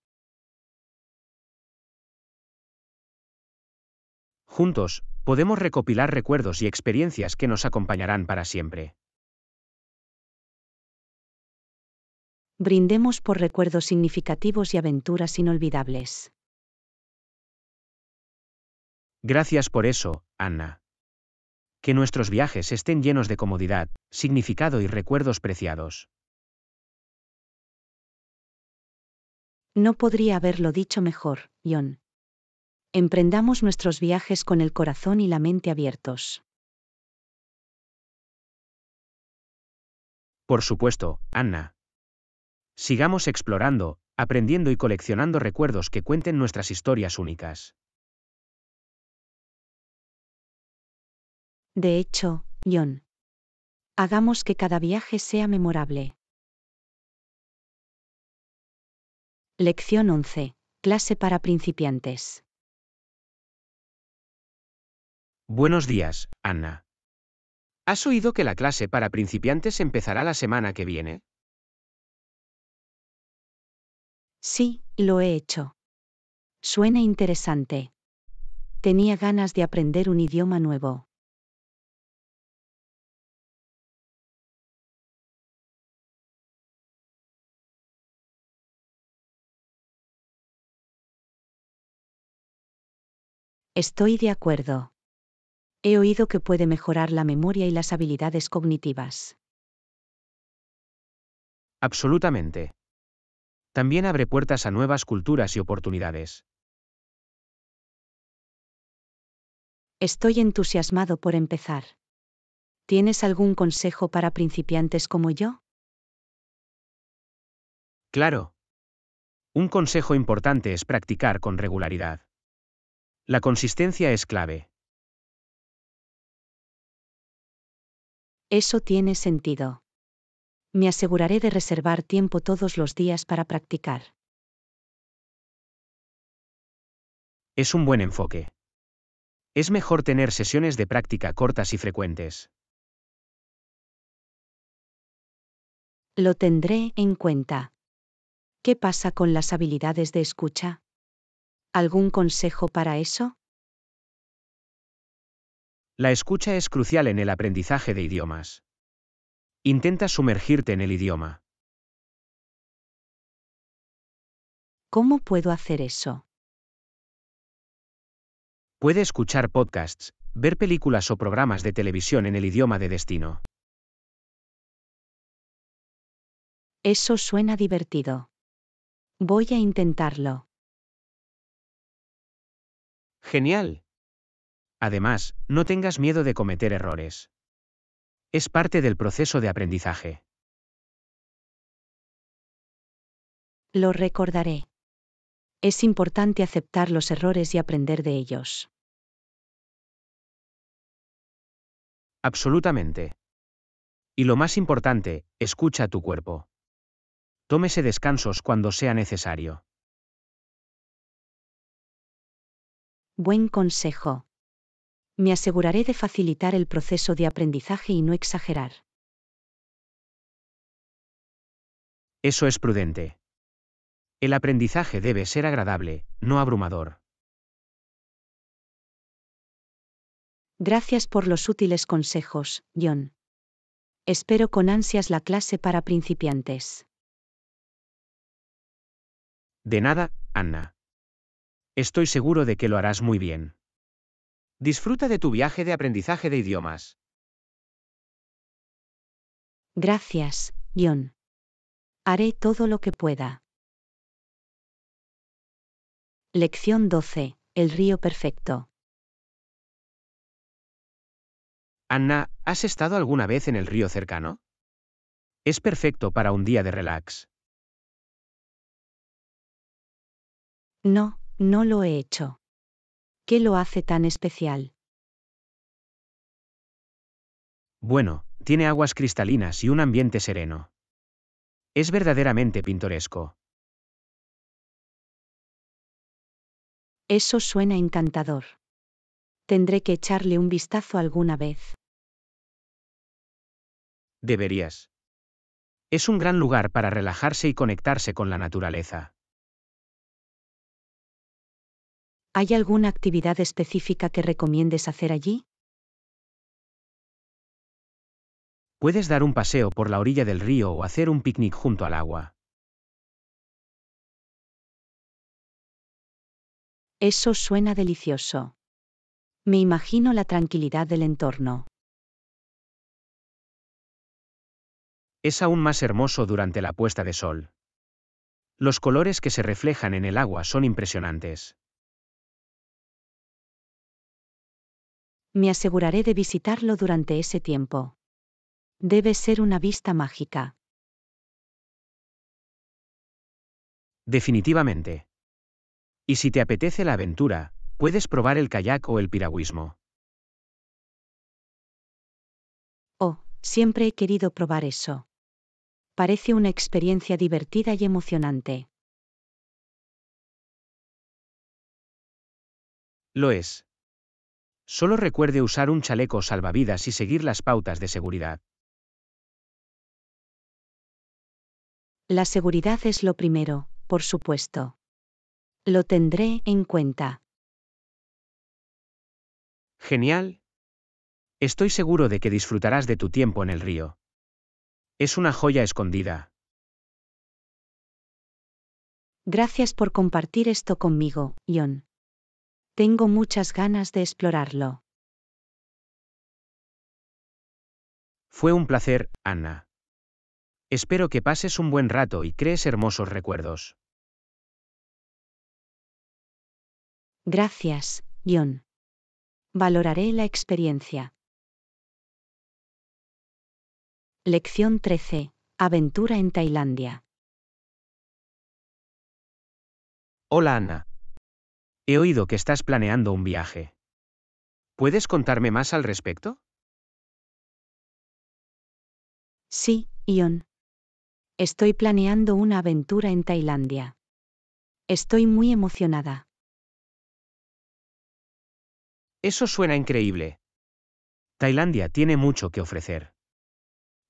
Juntos, podemos recopilar recuerdos y experiencias que nos acompañarán para siempre. Brindemos por recuerdos significativos y aventuras inolvidables. Gracias por eso, Anna que nuestros viajes estén llenos de comodidad, significado y recuerdos preciados. No podría haberlo dicho mejor, John. Emprendamos nuestros viajes con el corazón y la mente abiertos. Por supuesto, Anna. Sigamos explorando, aprendiendo y coleccionando recuerdos que cuenten nuestras historias únicas. De hecho, John. Hagamos que cada viaje sea memorable. Lección 11. Clase para principiantes. Buenos días, Anna. ¿Has oído que la clase para principiantes empezará la semana que viene? Sí, lo he hecho. Suena interesante. Tenía ganas de aprender un idioma nuevo. Estoy de acuerdo. He oído que puede mejorar la memoria y las habilidades cognitivas. Absolutamente. También abre puertas a nuevas culturas y oportunidades. Estoy entusiasmado por empezar. ¿Tienes algún consejo para principiantes como yo? Claro. Un consejo importante es practicar con regularidad. La consistencia es clave. Eso tiene sentido. Me aseguraré de reservar tiempo todos los días para practicar. Es un buen enfoque. Es mejor tener sesiones de práctica cortas y frecuentes. Lo tendré en cuenta. ¿Qué pasa con las habilidades de escucha? ¿Algún consejo para eso? La escucha es crucial en el aprendizaje de idiomas. Intenta sumergirte en el idioma. ¿Cómo puedo hacer eso? Puede escuchar podcasts, ver películas o programas de televisión en el idioma de destino. Eso suena divertido. Voy a intentarlo. Genial. Además, no tengas miedo de cometer errores. Es parte del proceso de aprendizaje. Lo recordaré. Es importante aceptar los errores y aprender de ellos. Absolutamente. Y lo más importante, escucha a tu cuerpo. Tómese descansos cuando sea necesario. Buen consejo. Me aseguraré de facilitar el proceso de aprendizaje y no exagerar. Eso es prudente. El aprendizaje debe ser agradable, no abrumador. Gracias por los útiles consejos, John. Espero con ansias la clase para principiantes. De nada, Anna. Estoy seguro de que lo harás muy bien. Disfruta de tu viaje de aprendizaje de idiomas. Gracias, John. Haré todo lo que pueda. Lección 12. El río perfecto. Anna, ¿has estado alguna vez en el río cercano? Es perfecto para un día de relax. No, no lo he hecho. ¿Qué lo hace tan especial? Bueno, tiene aguas cristalinas y un ambiente sereno. Es verdaderamente pintoresco. Eso suena encantador. Tendré que echarle un vistazo alguna vez. Deberías. Es un gran lugar para relajarse y conectarse con la naturaleza. ¿Hay alguna actividad específica que recomiendes hacer allí? Puedes dar un paseo por la orilla del río o hacer un picnic junto al agua. Eso suena delicioso. Me imagino la tranquilidad del entorno. Es aún más hermoso durante la puesta de sol. Los colores que se reflejan en el agua son impresionantes. Me aseguraré de visitarlo durante ese tiempo. Debe ser una vista mágica. Definitivamente. Y si te apetece la aventura, puedes probar el kayak o el piragüismo. Oh, siempre he querido probar eso. Parece una experiencia divertida y emocionante. Lo es. Solo recuerde usar un chaleco salvavidas y seguir las pautas de seguridad. La seguridad es lo primero, por supuesto. Lo tendré en cuenta. Genial. Estoy seguro de que disfrutarás de tu tiempo en el río. Es una joya escondida. Gracias por compartir esto conmigo, Ion. Tengo muchas ganas de explorarlo. Fue un placer, Ana. Espero que pases un buen rato y crees hermosos recuerdos. Gracias, John. Valoraré la experiencia. Lección 13. Aventura en Tailandia. Hola Ana. He oído que estás planeando un viaje. ¿Puedes contarme más al respecto? Sí, Ion. Estoy planeando una aventura en Tailandia. Estoy muy emocionada. Eso suena increíble. Tailandia tiene mucho que ofrecer.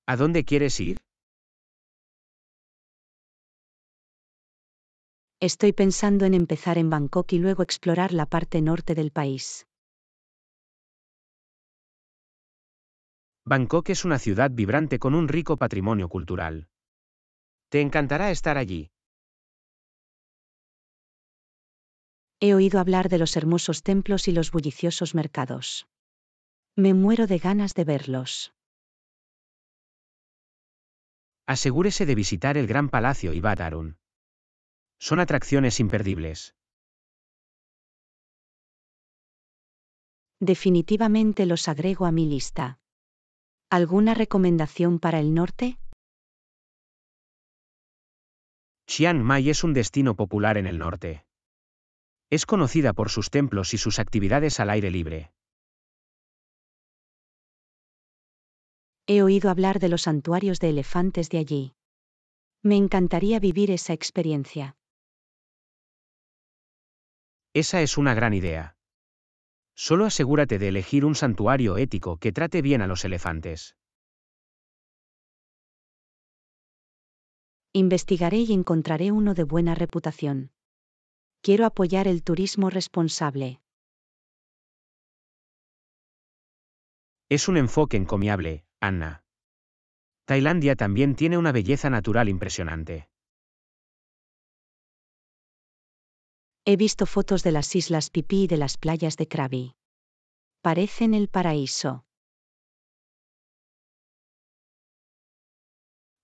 ¿A dónde quieres ir? Estoy pensando en empezar en Bangkok y luego explorar la parte norte del país. Bangkok es una ciudad vibrante con un rico patrimonio cultural. Te encantará estar allí. He oído hablar de los hermosos templos y los bulliciosos mercados. Me muero de ganas de verlos. Asegúrese de visitar el Gran Palacio y son atracciones imperdibles. Definitivamente los agrego a mi lista. ¿Alguna recomendación para el norte? Chiang Mai es un destino popular en el norte. Es conocida por sus templos y sus actividades al aire libre. He oído hablar de los santuarios de elefantes de allí. Me encantaría vivir esa experiencia. Esa es una gran idea. Solo asegúrate de elegir un santuario ético que trate bien a los elefantes. Investigaré y encontraré uno de buena reputación. Quiero apoyar el turismo responsable. Es un enfoque encomiable, Anna. Tailandia también tiene una belleza natural impresionante. He visto fotos de las islas Pipí y de las playas de Krabi. Parecen el paraíso.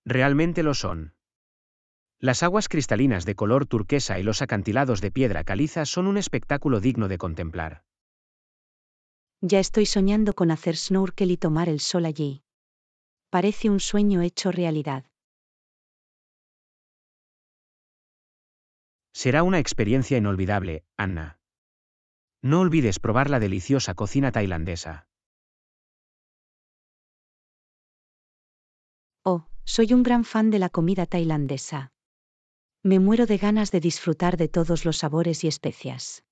Realmente lo son. Las aguas cristalinas de color turquesa y los acantilados de piedra caliza son un espectáculo digno de contemplar. Ya estoy soñando con hacer snorkel y tomar el sol allí. Parece un sueño hecho realidad. Será una experiencia inolvidable, Anna. No olvides probar la deliciosa cocina tailandesa. Oh, soy un gran fan de la comida tailandesa. Me muero de ganas de disfrutar de todos los sabores y especias.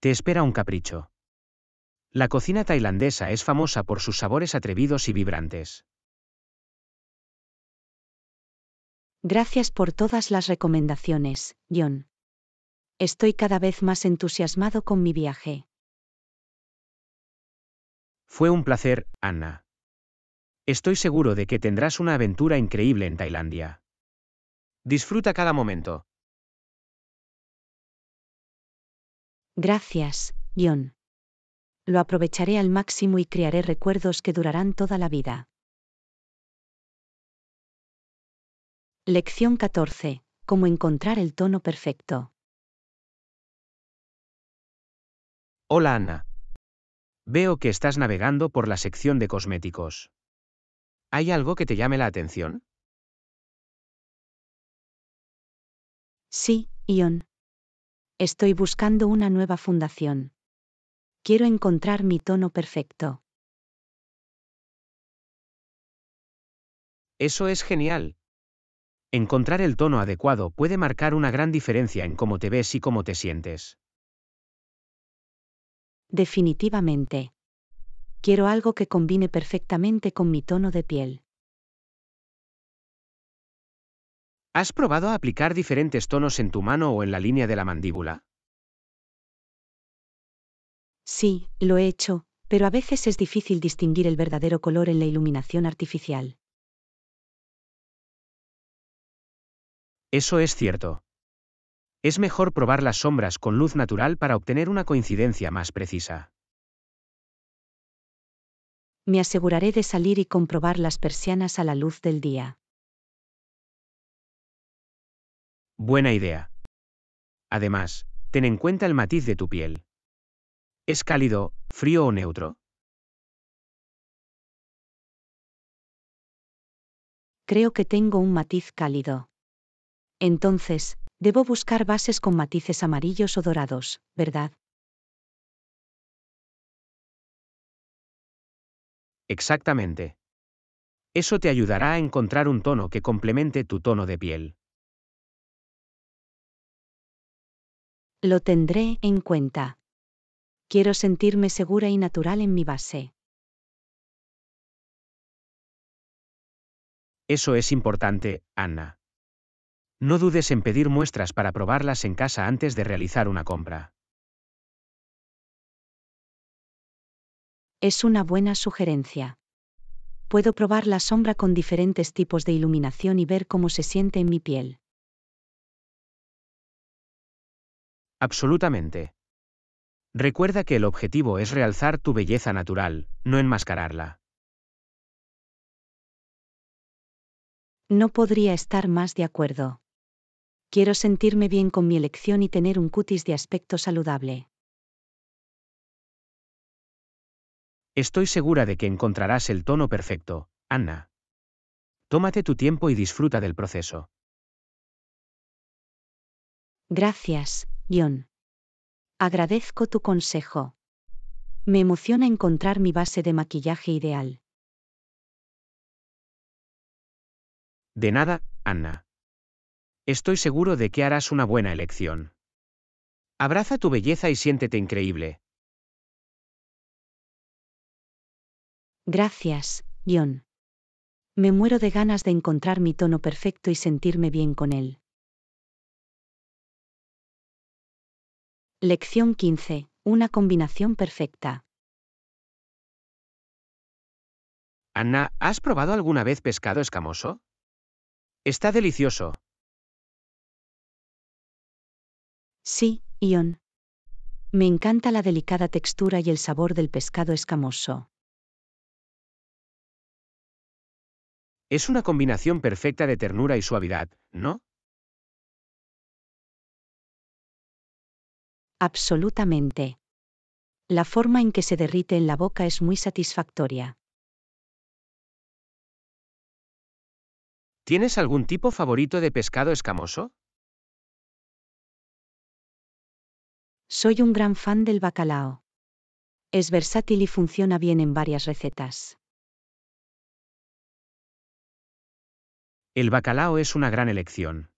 Te espera un capricho. La cocina tailandesa es famosa por sus sabores atrevidos y vibrantes. Gracias por todas las recomendaciones, John. Estoy cada vez más entusiasmado con mi viaje. Fue un placer, Anna. Estoy seguro de que tendrás una aventura increíble en Tailandia. Disfruta cada momento. Gracias, John. Lo aprovecharé al máximo y crearé recuerdos que durarán toda la vida. Lección 14. Cómo encontrar el tono perfecto. Hola Ana. Veo que estás navegando por la sección de cosméticos. ¿Hay algo que te llame la atención? Sí, Ion. Estoy buscando una nueva fundación. Quiero encontrar mi tono perfecto. Eso es genial, Encontrar el tono adecuado puede marcar una gran diferencia en cómo te ves y cómo te sientes. Definitivamente. Quiero algo que combine perfectamente con mi tono de piel. ¿Has probado a aplicar diferentes tonos en tu mano o en la línea de la mandíbula? Sí, lo he hecho, pero a veces es difícil distinguir el verdadero color en la iluminación artificial. Eso es cierto. Es mejor probar las sombras con luz natural para obtener una coincidencia más precisa. Me aseguraré de salir y comprobar las persianas a la luz del día. Buena idea. Además, ten en cuenta el matiz de tu piel. ¿Es cálido, frío o neutro? Creo que tengo un matiz cálido. Entonces, debo buscar bases con matices amarillos o dorados, ¿verdad? Exactamente. Eso te ayudará a encontrar un tono que complemente tu tono de piel. Lo tendré en cuenta. Quiero sentirme segura y natural en mi base. Eso es importante, Anna. No dudes en pedir muestras para probarlas en casa antes de realizar una compra. Es una buena sugerencia. Puedo probar la sombra con diferentes tipos de iluminación y ver cómo se siente en mi piel. Absolutamente. Recuerda que el objetivo es realzar tu belleza natural, no enmascararla. No podría estar más de acuerdo. Quiero sentirme bien con mi elección y tener un cutis de aspecto saludable. Estoy segura de que encontrarás el tono perfecto, Anna. Tómate tu tiempo y disfruta del proceso. Gracias, John. Agradezco tu consejo. Me emociona encontrar mi base de maquillaje ideal. De nada, Anna. Estoy seguro de que harás una buena elección. Abraza tu belleza y siéntete increíble. Gracias, John. Me muero de ganas de encontrar mi tono perfecto y sentirme bien con él. Lección 15. Una combinación perfecta. Ana, ¿has probado alguna vez pescado escamoso? Está delicioso. Sí, Ion. Me encanta la delicada textura y el sabor del pescado escamoso. Es una combinación perfecta de ternura y suavidad, ¿no? Absolutamente. La forma en que se derrite en la boca es muy satisfactoria. ¿Tienes algún tipo favorito de pescado escamoso? Soy un gran fan del bacalao. Es versátil y funciona bien en varias recetas. El bacalao es una gran elección.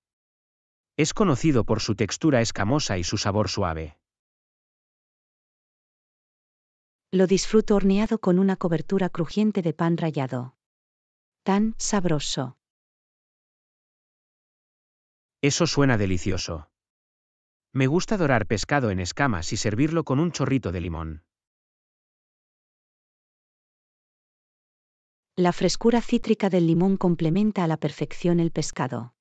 Es conocido por su textura escamosa y su sabor suave. Lo disfruto horneado con una cobertura crujiente de pan rallado. Tan sabroso. Eso suena delicioso. Me gusta dorar pescado en escamas y servirlo con un chorrito de limón. La frescura cítrica del limón complementa a la perfección el pescado.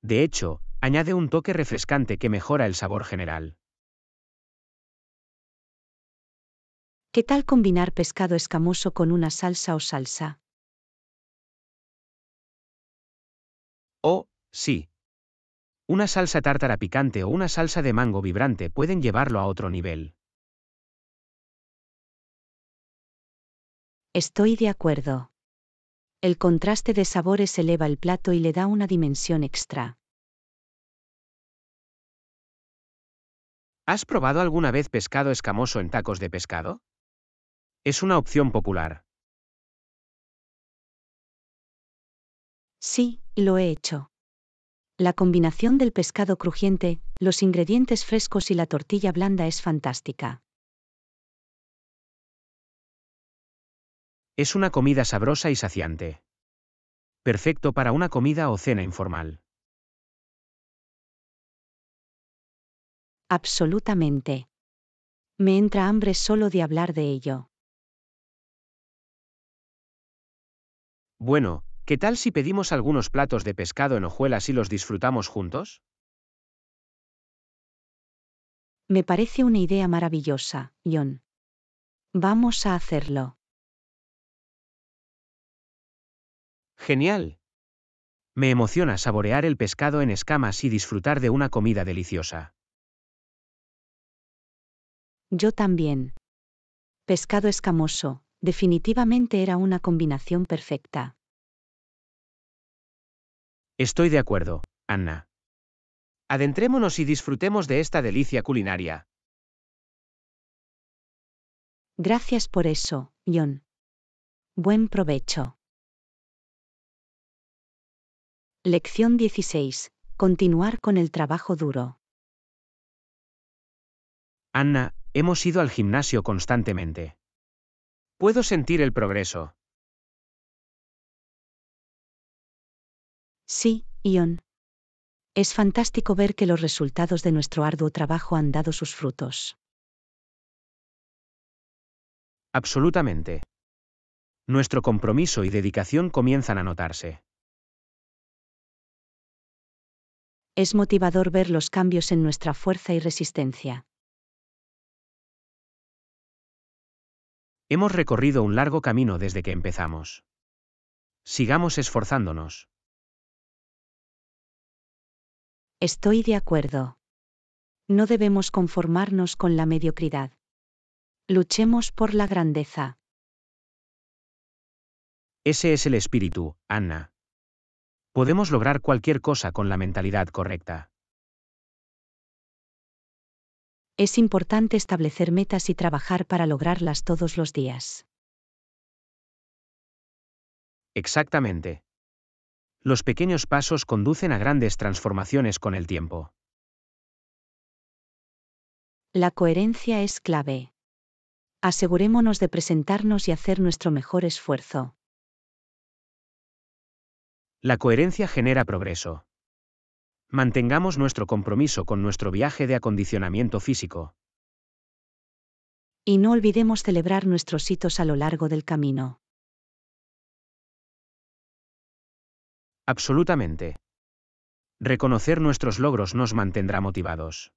De hecho, añade un toque refrescante que mejora el sabor general. ¿Qué tal combinar pescado escamoso con una salsa o salsa? Oh, sí, una salsa tártara picante o una salsa de mango vibrante pueden llevarlo a otro nivel. Estoy de acuerdo. El contraste de sabores eleva el plato y le da una dimensión extra. ¿Has probado alguna vez pescado escamoso en tacos de pescado? Es una opción popular. Sí, lo he hecho. La combinación del pescado crujiente, los ingredientes frescos y la tortilla blanda es fantástica. Es una comida sabrosa y saciante. Perfecto para una comida o cena informal. Absolutamente. Me entra hambre solo de hablar de ello. Bueno, ¿Qué tal si pedimos algunos platos de pescado en hojuelas y los disfrutamos juntos? Me parece una idea maravillosa, John. Vamos a hacerlo. Genial. Me emociona saborear el pescado en escamas y disfrutar de una comida deliciosa. Yo también. Pescado escamoso, definitivamente era una combinación perfecta. Estoy de acuerdo, Anna. Adentrémonos y disfrutemos de esta delicia culinaria. Gracias por eso, John. Buen provecho. Lección 16. Continuar con el trabajo duro. Anna, hemos ido al gimnasio constantemente. Puedo sentir el progreso. Sí, Ion. Es fantástico ver que los resultados de nuestro arduo trabajo han dado sus frutos. Absolutamente. Nuestro compromiso y dedicación comienzan a notarse. Es motivador ver los cambios en nuestra fuerza y resistencia. Hemos recorrido un largo camino desde que empezamos. Sigamos esforzándonos. Estoy de acuerdo. No debemos conformarnos con la mediocridad. Luchemos por la grandeza. Ese es el espíritu, Anna. Podemos lograr cualquier cosa con la mentalidad correcta. Es importante establecer metas y trabajar para lograrlas todos los días. Exactamente los pequeños pasos conducen a grandes transformaciones con el tiempo. La coherencia es clave. Asegurémonos de presentarnos y hacer nuestro mejor esfuerzo. La coherencia genera progreso. Mantengamos nuestro compromiso con nuestro viaje de acondicionamiento físico. Y no olvidemos celebrar nuestros hitos a lo largo del camino. Absolutamente. Reconocer nuestros logros nos mantendrá motivados.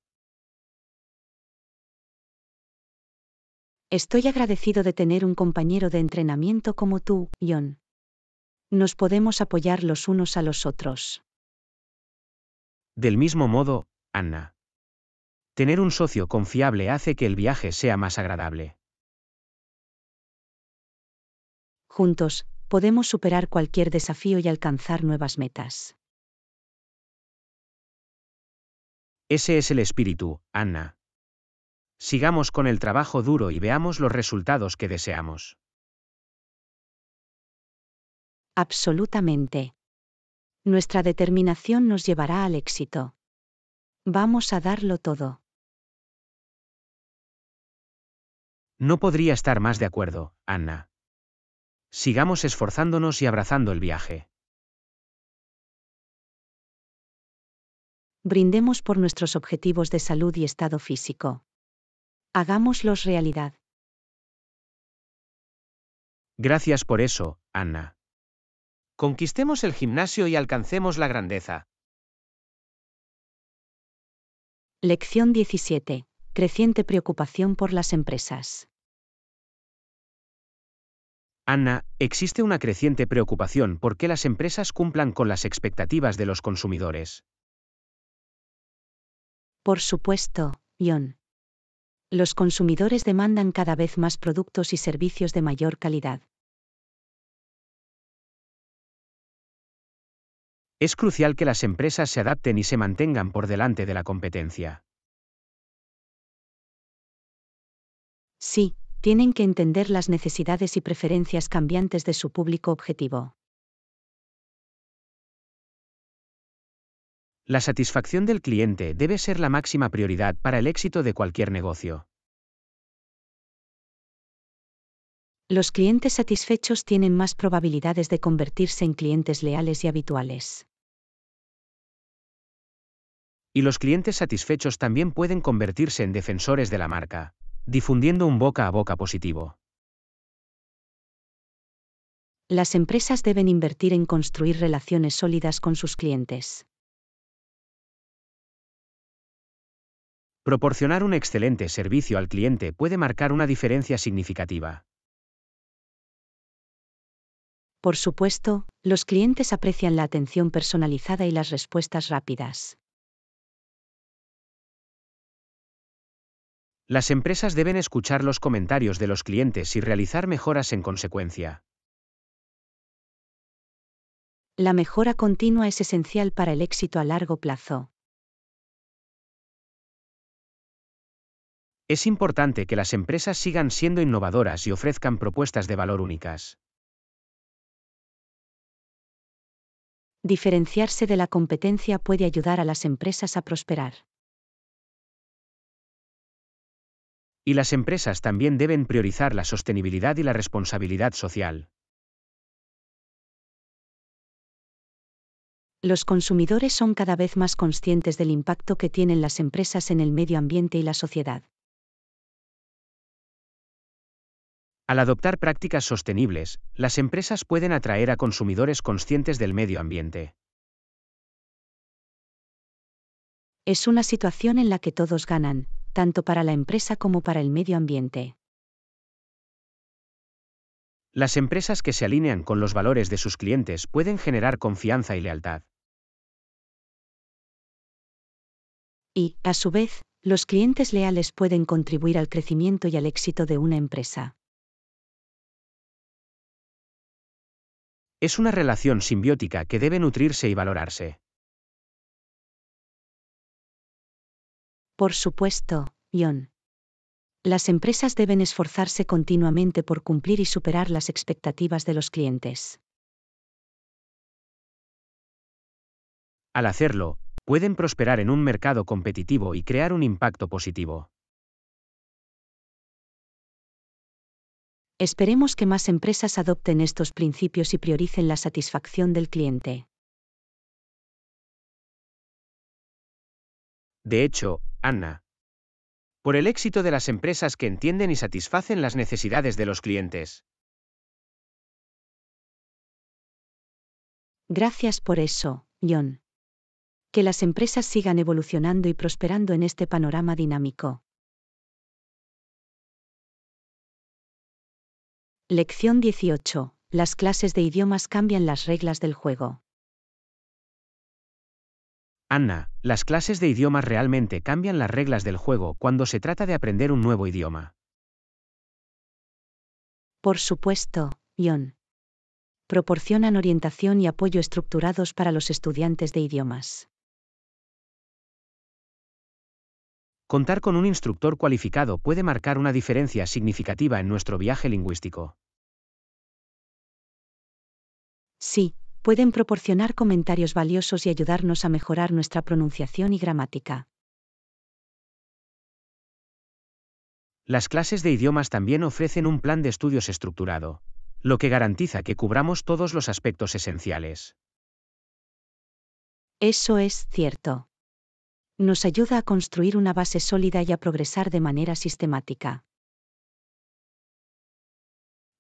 Estoy agradecido de tener un compañero de entrenamiento como tú, John. Nos podemos apoyar los unos a los otros. Del mismo modo, Anna. Tener un socio confiable hace que el viaje sea más agradable. Juntos, podemos superar cualquier desafío y alcanzar nuevas metas. Ese es el espíritu, Anna. Sigamos con el trabajo duro y veamos los resultados que deseamos. Absolutamente. Nuestra determinación nos llevará al éxito. Vamos a darlo todo. No podría estar más de acuerdo, Anna. Sigamos esforzándonos y abrazando el viaje. Brindemos por nuestros objetivos de salud y estado físico. Hagámoslos realidad. Gracias por eso, Anna. Conquistemos el gimnasio y alcancemos la grandeza. Lección 17. Creciente preocupación por las empresas. Ana, existe una creciente preocupación por que las empresas cumplan con las expectativas de los consumidores. Por supuesto, John. Los consumidores demandan cada vez más productos y servicios de mayor calidad. Es crucial que las empresas se adapten y se mantengan por delante de la competencia. Sí, tienen que entender las necesidades y preferencias cambiantes de su público objetivo. La satisfacción del cliente debe ser la máxima prioridad para el éxito de cualquier negocio. Los clientes satisfechos tienen más probabilidades de convertirse en clientes leales y habituales. Y los clientes satisfechos también pueden convertirse en defensores de la marca difundiendo un boca a boca positivo. Las empresas deben invertir en construir relaciones sólidas con sus clientes. Proporcionar un excelente servicio al cliente puede marcar una diferencia significativa. Por supuesto, los clientes aprecian la atención personalizada y las respuestas rápidas. Las empresas deben escuchar los comentarios de los clientes y realizar mejoras en consecuencia. La mejora continua es esencial para el éxito a largo plazo. Es importante que las empresas sigan siendo innovadoras y ofrezcan propuestas de valor únicas. Diferenciarse de la competencia puede ayudar a las empresas a prosperar. Y las empresas también deben priorizar la sostenibilidad y la responsabilidad social. los consumidores son cada vez más conscientes del impacto que tienen las empresas en el medio ambiente y la sociedad. Al adoptar prácticas sostenibles, las empresas pueden atraer a consumidores conscientes del medio ambiente. Es una situación en la que todos ganan, tanto para la empresa como para el medio ambiente. Las empresas que se alinean con los valores de sus clientes pueden generar confianza y lealtad. Y, a su vez, los clientes leales pueden contribuir al crecimiento y al éxito de una empresa. Es una relación simbiótica que debe nutrirse y valorarse. Por supuesto, John. Las empresas deben esforzarse continuamente por cumplir y superar las expectativas de los clientes. Al hacerlo, pueden prosperar en un mercado competitivo y crear un impacto positivo. Esperemos que más empresas adopten estos principios y prioricen la satisfacción del cliente. De hecho, Anna. Por el éxito de las empresas que entienden y satisfacen las necesidades de los clientes. Gracias por eso, John. Que las empresas sigan evolucionando y prosperando en este panorama dinámico. Lección 18. Las clases de idiomas cambian las reglas del juego. Anna, las clases de idiomas realmente cambian las reglas del juego cuando se trata de aprender un nuevo idioma. Por supuesto, Ion. Proporcionan orientación y apoyo estructurados para los estudiantes de idiomas. Contar con un instructor cualificado puede marcar una diferencia significativa en nuestro viaje lingüístico. Sí, pueden proporcionar comentarios valiosos y ayudarnos a mejorar nuestra pronunciación y gramática. Las clases de idiomas también ofrecen un plan de estudios estructurado, lo que garantiza que cubramos todos los aspectos esenciales. Eso es cierto. Nos ayuda a construir una base sólida y a progresar de manera sistemática.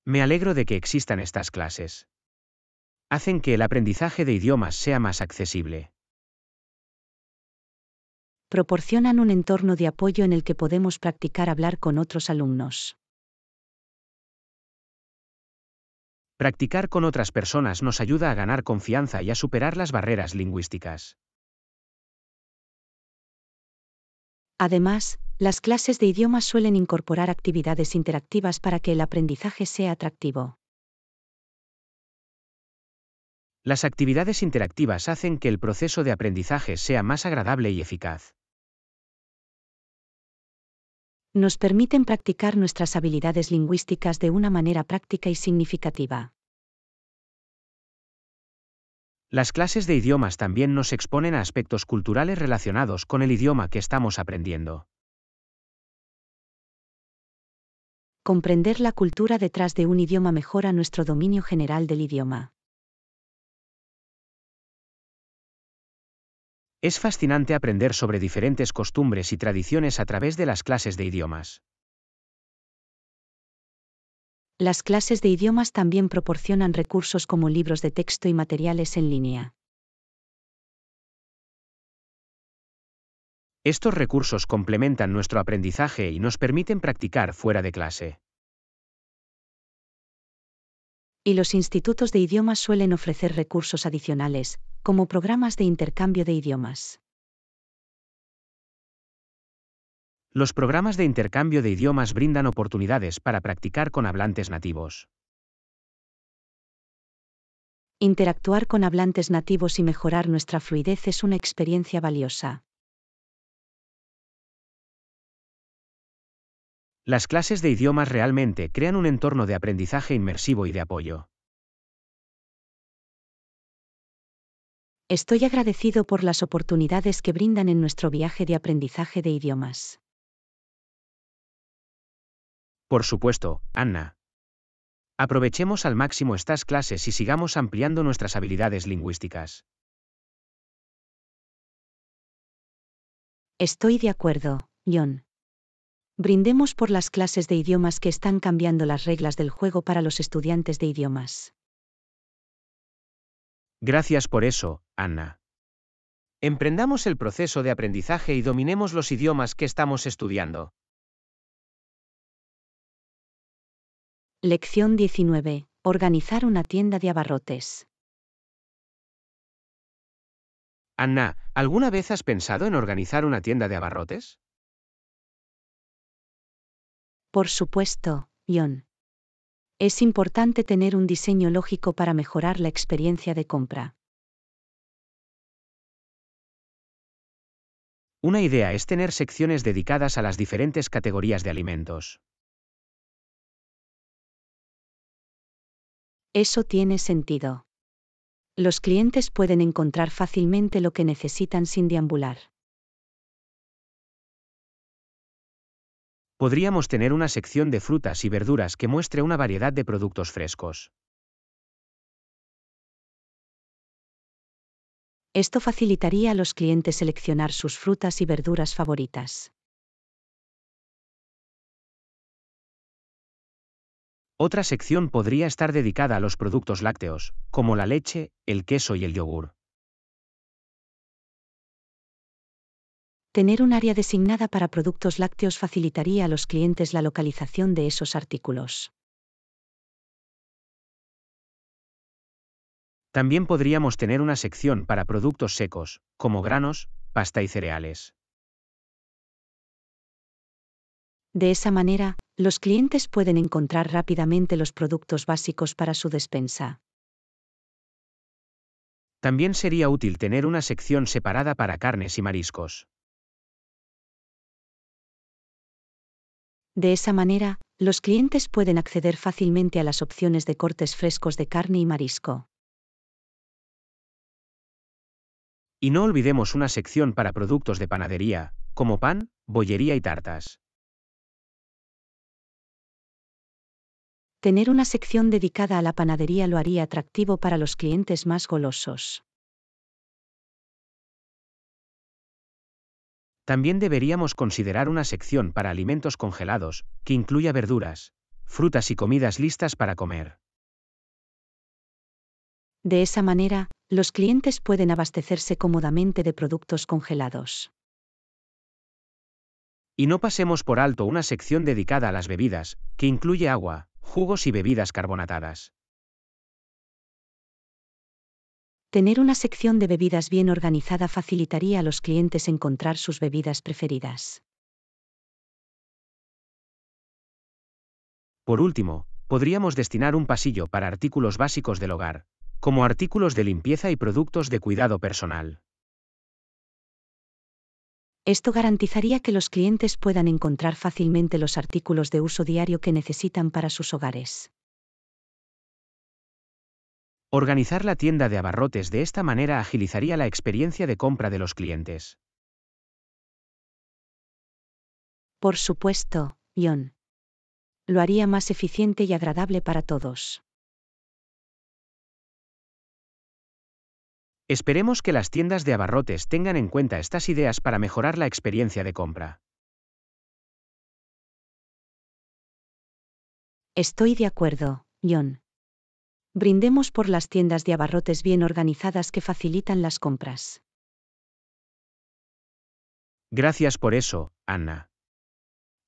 Me alegro de que existan estas clases hacen que el aprendizaje de idiomas sea más accesible. Proporcionan un entorno de apoyo en el que podemos practicar hablar con otros alumnos. Practicar con otras personas nos ayuda a ganar confianza y a superar las barreras lingüísticas. Además, las clases de idiomas suelen incorporar actividades interactivas para que el aprendizaje sea atractivo. Las actividades interactivas hacen que el proceso de aprendizaje sea más agradable y eficaz. Nos permiten practicar nuestras habilidades lingüísticas de una manera práctica y significativa. Las clases de idiomas también nos exponen a aspectos culturales relacionados con el idioma que estamos aprendiendo. Comprender la cultura detrás de un idioma mejora nuestro dominio general del idioma. Es fascinante aprender sobre diferentes costumbres y tradiciones a través de las clases de idiomas. Las clases de idiomas también proporcionan recursos como libros de texto y materiales en línea. Estos recursos complementan nuestro aprendizaje y nos permiten practicar fuera de clase y los institutos de idiomas suelen ofrecer recursos adicionales, como programas de intercambio de idiomas. Los programas de intercambio de idiomas brindan oportunidades para practicar con hablantes nativos. Interactuar con hablantes nativos y mejorar nuestra fluidez es una experiencia valiosa. Las clases de idiomas realmente crean un entorno de aprendizaje inmersivo y de apoyo. Estoy agradecido por las oportunidades que brindan en nuestro viaje de aprendizaje de idiomas. Por supuesto, Anna. Aprovechemos al máximo estas clases y sigamos ampliando nuestras habilidades lingüísticas. Estoy de acuerdo, John. Brindemos por las clases de idiomas que están cambiando las reglas del juego para los estudiantes de idiomas. Gracias por eso, Anna. Emprendamos el proceso de aprendizaje y dominemos los idiomas que estamos estudiando. Lección 19. Organizar una tienda de abarrotes. Anna, ¿alguna vez has pensado en organizar una tienda de abarrotes? Por supuesto, Ion. Es importante tener un diseño lógico para mejorar la experiencia de compra. Una idea es tener secciones dedicadas a las diferentes categorías de alimentos. Eso tiene sentido. Los clientes pueden encontrar fácilmente lo que necesitan sin deambular. Podríamos tener una sección de frutas y verduras que muestre una variedad de productos frescos. Esto facilitaría a los clientes seleccionar sus frutas y verduras favoritas. Otra sección podría estar dedicada a los productos lácteos, como la leche, el queso y el yogur. Tener un área designada para productos lácteos facilitaría a los clientes la localización de esos artículos. También podríamos tener una sección para productos secos, como granos, pasta y cereales. De esa manera, los clientes pueden encontrar rápidamente los productos básicos para su despensa. También sería útil tener una sección separada para carnes y mariscos. De esa manera, los clientes pueden acceder fácilmente a las opciones de cortes frescos de carne y marisco. Y no olvidemos una sección para productos de panadería, como pan, bollería y tartas. Tener una sección dedicada a la panadería lo haría atractivo para los clientes más golosos. También deberíamos considerar una sección para alimentos congelados, que incluya verduras, frutas y comidas listas para comer. De esa manera, los clientes pueden abastecerse cómodamente de productos congelados. Y no pasemos por alto una sección dedicada a las bebidas, que incluye agua, jugos y bebidas carbonatadas. Tener una sección de bebidas bien organizada facilitaría a los clientes encontrar sus bebidas preferidas. Por último, podríamos destinar un pasillo para artículos básicos del hogar, como artículos de limpieza y productos de cuidado personal. Esto garantizaría que los clientes puedan encontrar fácilmente los artículos de uso diario que necesitan para sus hogares. Organizar la tienda de abarrotes de esta manera agilizaría la experiencia de compra de los clientes. Por supuesto, John. Lo haría más eficiente y agradable para todos. Esperemos que las tiendas de abarrotes tengan en cuenta estas ideas para mejorar la experiencia de compra. Estoy de acuerdo, John brindemos por las tiendas de abarrotes bien organizadas que facilitan las compras. Gracias por eso, Anna.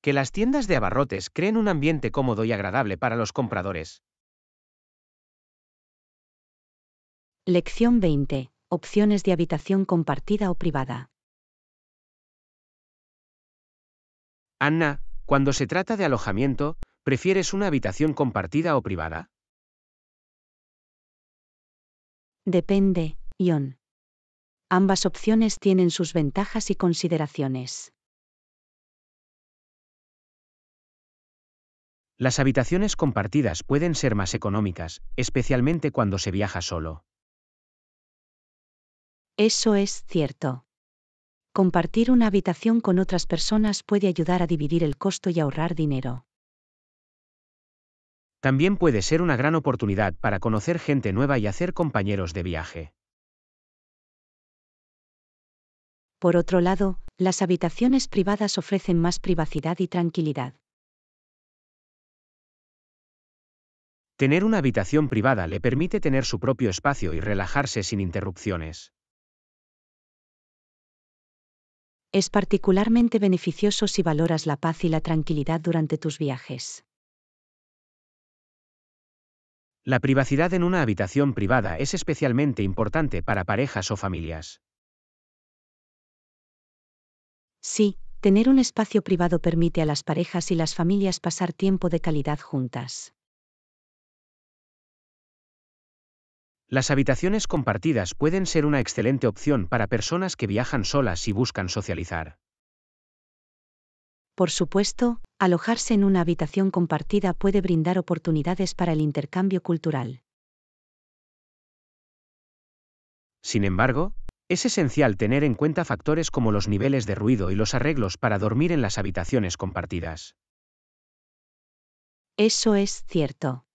Que las tiendas de abarrotes creen un ambiente cómodo y agradable para los compradores. Lección 20. Opciones de habitación compartida o privada. Anna, cuando se trata de alojamiento, ¿prefieres una habitación compartida o privada? Depende, ion. Ambas opciones tienen sus ventajas y consideraciones. Las habitaciones compartidas pueden ser más económicas, especialmente cuando se viaja solo. Eso es cierto. Compartir una habitación con otras personas puede ayudar a dividir el costo y ahorrar dinero. También puede ser una gran oportunidad para conocer gente nueva y hacer compañeros de viaje. Por otro lado, las habitaciones privadas ofrecen más privacidad y tranquilidad. Tener una habitación privada le permite tener su propio espacio y relajarse sin interrupciones. Es particularmente beneficioso si valoras la paz y la tranquilidad durante tus viajes. La privacidad en una habitación privada es especialmente importante para parejas o familias. Sí, tener un espacio privado permite a las parejas y las familias pasar tiempo de calidad juntas. Las habitaciones compartidas pueden ser una excelente opción para personas que viajan solas y buscan socializar. Por supuesto, alojarse en una habitación compartida puede brindar oportunidades para el intercambio cultural. Sin embargo, es esencial tener en cuenta factores como los niveles de ruido y los arreglos para dormir en las habitaciones compartidas. Eso es cierto.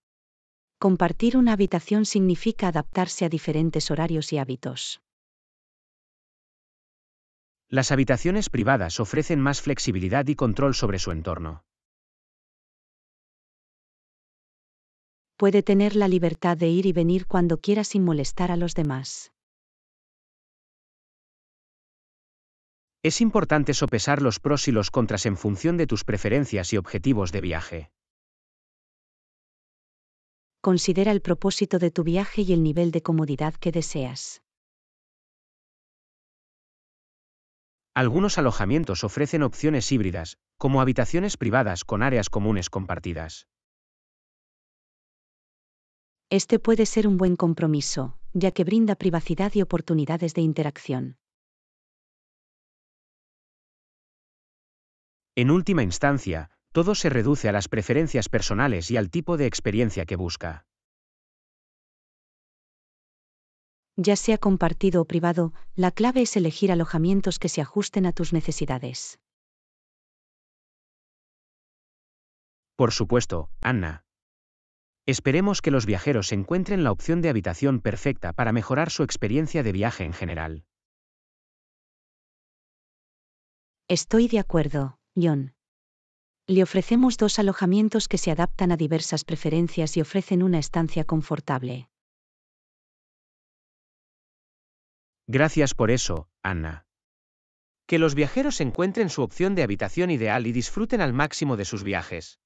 Compartir una habitación significa adaptarse a diferentes horarios y hábitos. Las habitaciones privadas ofrecen más flexibilidad y control sobre su entorno. Puede tener la libertad de ir y venir cuando quiera sin molestar a los demás. Es importante sopesar los pros y los contras en función de tus preferencias y objetivos de viaje. Considera el propósito de tu viaje y el nivel de comodidad que deseas. Algunos alojamientos ofrecen opciones híbridas, como habitaciones privadas con áreas comunes compartidas. Este puede ser un buen compromiso, ya que brinda privacidad y oportunidades de interacción. En última instancia, todo se reduce a las preferencias personales y al tipo de experiencia que busca. ya sea compartido o privado, la clave es elegir alojamientos que se ajusten a tus necesidades. Por supuesto, Anna. Esperemos que los viajeros encuentren la opción de habitación perfecta para mejorar su experiencia de viaje en general. Estoy de acuerdo, John. Le ofrecemos dos alojamientos que se adaptan a diversas preferencias y ofrecen una estancia confortable. Gracias por eso, Anna. Que los viajeros encuentren su opción de habitación ideal y disfruten al máximo de sus viajes.